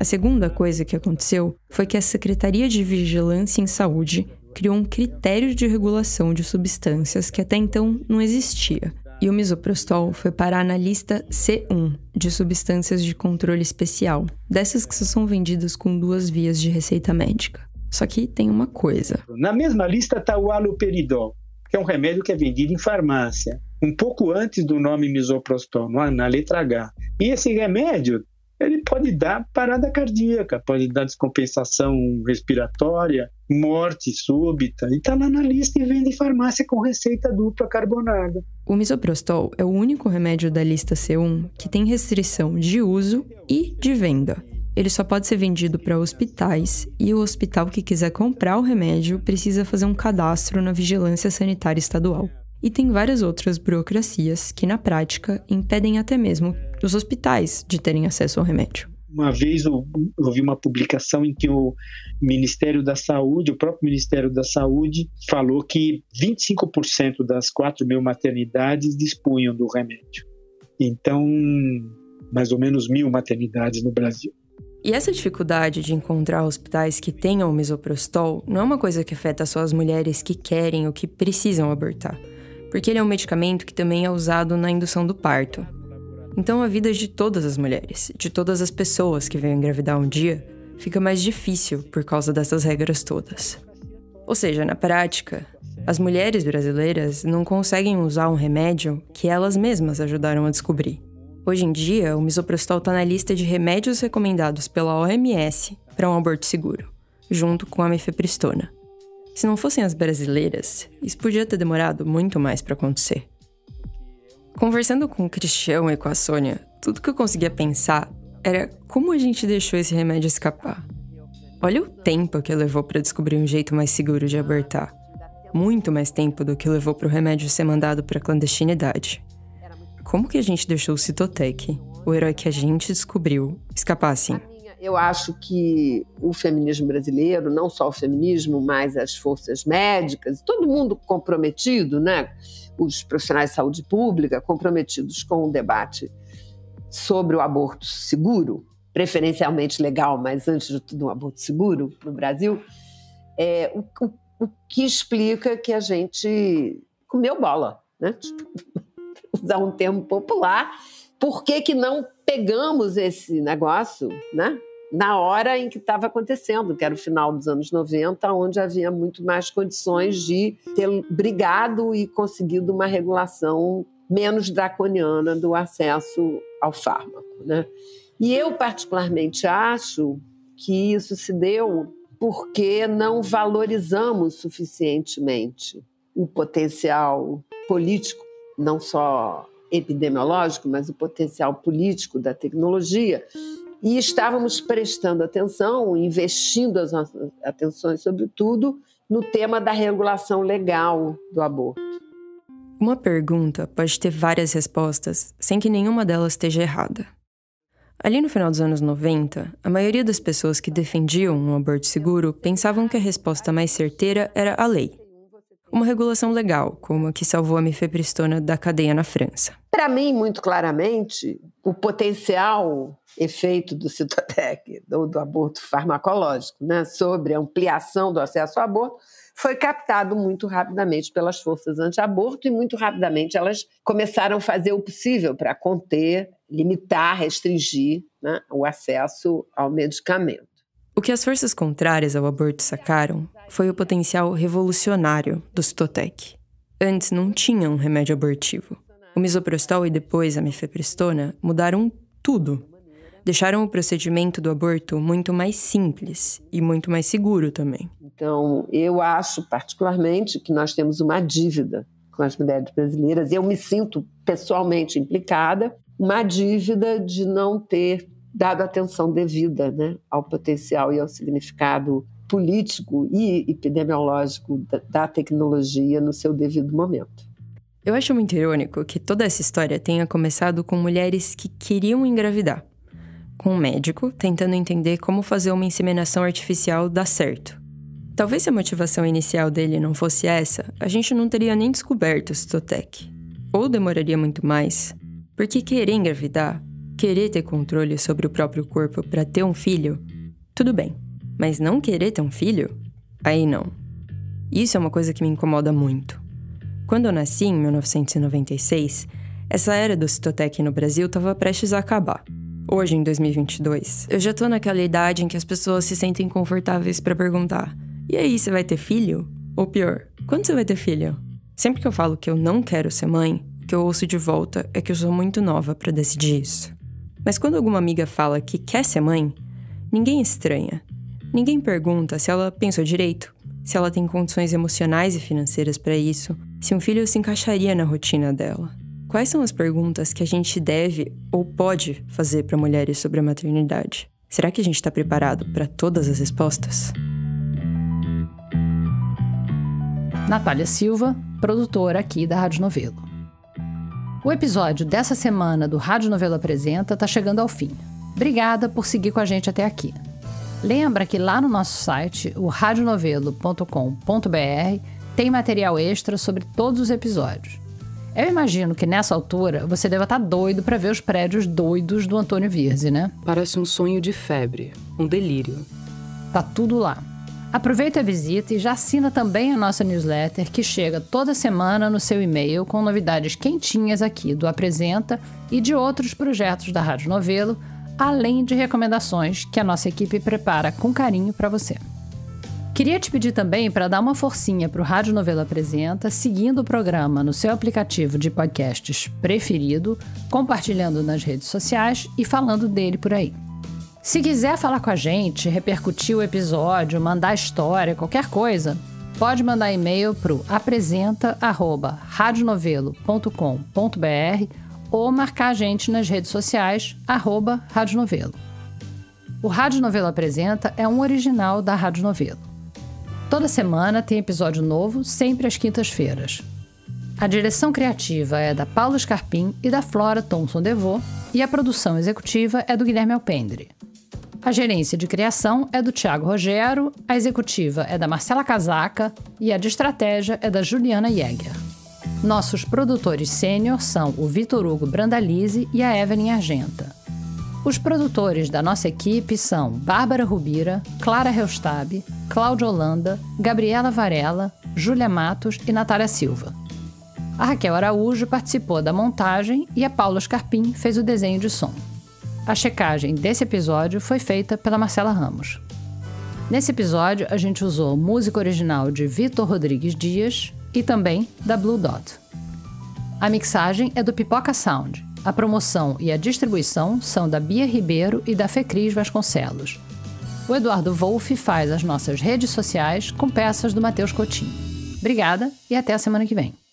A segunda coisa que aconteceu foi que a Secretaria de Vigilância em Saúde criou um critério de regulação de substâncias que até então não existia. E o misoprostol foi parar na lista C1 de substâncias de controle especial, dessas que só são vendidas com duas vias de receita médica. Só que tem uma coisa. Na mesma lista está o aloperidol, que é um remédio que é vendido em farmácia, um pouco antes do nome misoprostol, na letra H. E esse remédio, ele pode dar parada cardíaca, pode dar descompensação respiratória, morte súbita, e está lá na lista e vende em farmácia com receita dupla carbonada. O misoprostol é o único remédio da lista C1 que tem restrição de uso e de venda. Ele só pode ser vendido para hospitais e o hospital que quiser comprar o remédio precisa fazer um cadastro na Vigilância Sanitária Estadual. E tem várias outras burocracias que, na prática, impedem até mesmo os hospitais de terem acesso ao remédio. Uma vez eu ouvi uma publicação em que o Ministério da Saúde, o próprio Ministério da Saúde, falou que 25% das 4 mil maternidades dispunham do remédio. Então, mais ou menos mil maternidades no Brasil. E essa dificuldade de encontrar hospitais que tenham misoprostol não é uma coisa que afeta só as mulheres que querem ou que precisam abortar, porque ele é um medicamento que também é usado na indução do parto. Então a vida de todas as mulheres, de todas as pessoas que vêm engravidar um dia, fica mais difícil por causa dessas regras todas. Ou seja, na prática, as mulheres brasileiras não conseguem usar um remédio que elas mesmas ajudaram a descobrir. Hoje em dia, o misoprostol está na lista de remédios recomendados pela OMS para um aborto seguro, junto com a mifepristona. Se não fossem as brasileiras, isso podia ter demorado muito mais para acontecer. Conversando com o Cristião e com a Sônia, tudo que eu conseguia pensar era como a gente deixou esse remédio escapar. Olha o tempo que levou para descobrir um jeito mais seguro de abortar. Muito mais tempo do que levou para o remédio ser mandado para clandestinidade como que a gente deixou o Citotec, o herói que a gente descobriu, escapar assim? Eu acho que o feminismo brasileiro, não só o feminismo, mas as forças médicas, todo mundo comprometido, né? Os profissionais de saúde pública comprometidos com o debate sobre o aborto seguro, preferencialmente legal, mas antes de tudo um aborto seguro para o Brasil, é, o, o, o que explica que a gente comeu bola, né? Tipo, usar um termo popular, por que, que não pegamos esse negócio, né? Na hora em que estava acontecendo, que era o final dos anos 90, onde havia muito mais condições de ter brigado e conseguido uma regulação menos draconiana do acesso ao fármaco. Né? E eu, particularmente, acho que isso se deu porque não valorizamos suficientemente o potencial político não só epidemiológico, mas o potencial político da tecnologia. E estávamos prestando atenção, investindo as nossas atenções, sobretudo, no tema da regulação legal do aborto. Uma pergunta pode ter várias respostas, sem que nenhuma delas esteja errada. Ali no final dos anos 90, a maioria das pessoas que defendiam um aborto seguro pensavam que a resposta mais certeira era a lei uma regulação legal, como a que salvou a mifepristona da cadeia na França. Para mim, muito claramente, o potencial efeito do Citotec, ou do aborto farmacológico, né, sobre a ampliação do acesso ao aborto, foi captado muito rapidamente pelas forças anti-aborto e muito rapidamente elas começaram a fazer o possível para conter, limitar, restringir né, o acesso ao medicamento. O que as forças contrárias ao aborto sacaram foi o potencial revolucionário do Citotec. Antes não tinha um remédio abortivo. O misoprostol e depois a mifepristona mudaram tudo. Deixaram o procedimento do aborto muito mais simples e muito mais seguro também. Então, eu acho particularmente que nós temos uma dívida com as mulheres brasileiras. Eu me sinto pessoalmente implicada, uma dívida de não ter dado atenção devida né, ao potencial e ao significado político e epidemiológico da tecnologia no seu devido momento. Eu acho muito irônico que toda essa história tenha começado com mulheres que queriam engravidar, com um médico tentando entender como fazer uma inseminação artificial dar certo. Talvez se a motivação inicial dele não fosse essa, a gente não teria nem descoberto o Citotec. Ou demoraria muito mais. Porque querer engravidar, querer ter controle sobre o próprio corpo para ter um filho, tudo bem mas não querer ter um filho? Aí não. Isso é uma coisa que me incomoda muito. Quando eu nasci, em 1996, essa era do Citotec no Brasil estava prestes a acabar. Hoje, em 2022, eu já estou naquela idade em que as pessoas se sentem confortáveis para perguntar: e aí, você vai ter filho? Ou pior, quando você vai ter filho? Sempre que eu falo que eu não quero ser mãe, o que eu ouço de volta é que eu sou muito nova para decidir isso. Mas quando alguma amiga fala que quer ser mãe, ninguém estranha. Ninguém pergunta se ela pensou direito, se ela tem condições emocionais e financeiras para isso, se um filho se encaixaria na rotina dela. Quais são as perguntas que a gente deve ou pode fazer para mulheres sobre a maternidade? Será que a gente está preparado para todas as respostas? Natália Silva, produtora aqui da Rádio Novelo. O episódio dessa semana do Rádio Novelo Apresenta está chegando ao fim. Obrigada por seguir com a gente até aqui. Lembra que lá no nosso site, o radionovelo.com.br, tem material extra sobre todos os episódios. Eu imagino que nessa altura você deva estar tá doido para ver os prédios doidos do Antônio Virzi, né? Parece um sonho de febre, um delírio. Tá tudo lá. Aproveita a visita e já assina também a nossa newsletter que chega toda semana no seu e-mail com novidades quentinhas aqui do Apresenta e de outros projetos da Rádio Novelo além de recomendações que a nossa equipe prepara com carinho para você. Queria te pedir também para dar uma forcinha para o Rádio Apresenta, seguindo o programa no seu aplicativo de podcasts preferido, compartilhando nas redes sociais e falando dele por aí. Se quiser falar com a gente, repercutir o episódio, mandar história, qualquer coisa, pode mandar e-mail para o apresenta@radionovelo.com.br ou marcar a gente nas redes sociais, arroba Rádio Novelo. O Rádio Novelo Apresenta é um original da Rádio Novelo. Toda semana tem episódio novo, sempre às quintas-feiras. A direção criativa é da Paula Scarpim e da Flora Thomson Devô, e a produção executiva é do Guilherme Alpendre. A gerência de criação é do Tiago Rogero, a executiva é da Marcela Casaca e a de estratégia é da Juliana Jäger. Nossos produtores sênior são o Vitor Hugo Brandalize e a Evelyn Argenta. Os produtores da nossa equipe são Bárbara Rubira, Clara Reustab, Cláudia Holanda, Gabriela Varela, Júlia Matos e Natália Silva. A Raquel Araújo participou da montagem e a Paula Scarpim fez o desenho de som. A checagem desse episódio foi feita pela Marcela Ramos. Nesse episódio, a gente usou música original de Vitor Rodrigues Dias, e também da Blue Dot. A mixagem é do Pipoca Sound. A promoção e a distribuição são da Bia Ribeiro e da Fecris Vasconcelos. O Eduardo Wolff faz as nossas redes sociais com peças do Matheus Coutinho. Obrigada e até a semana que vem.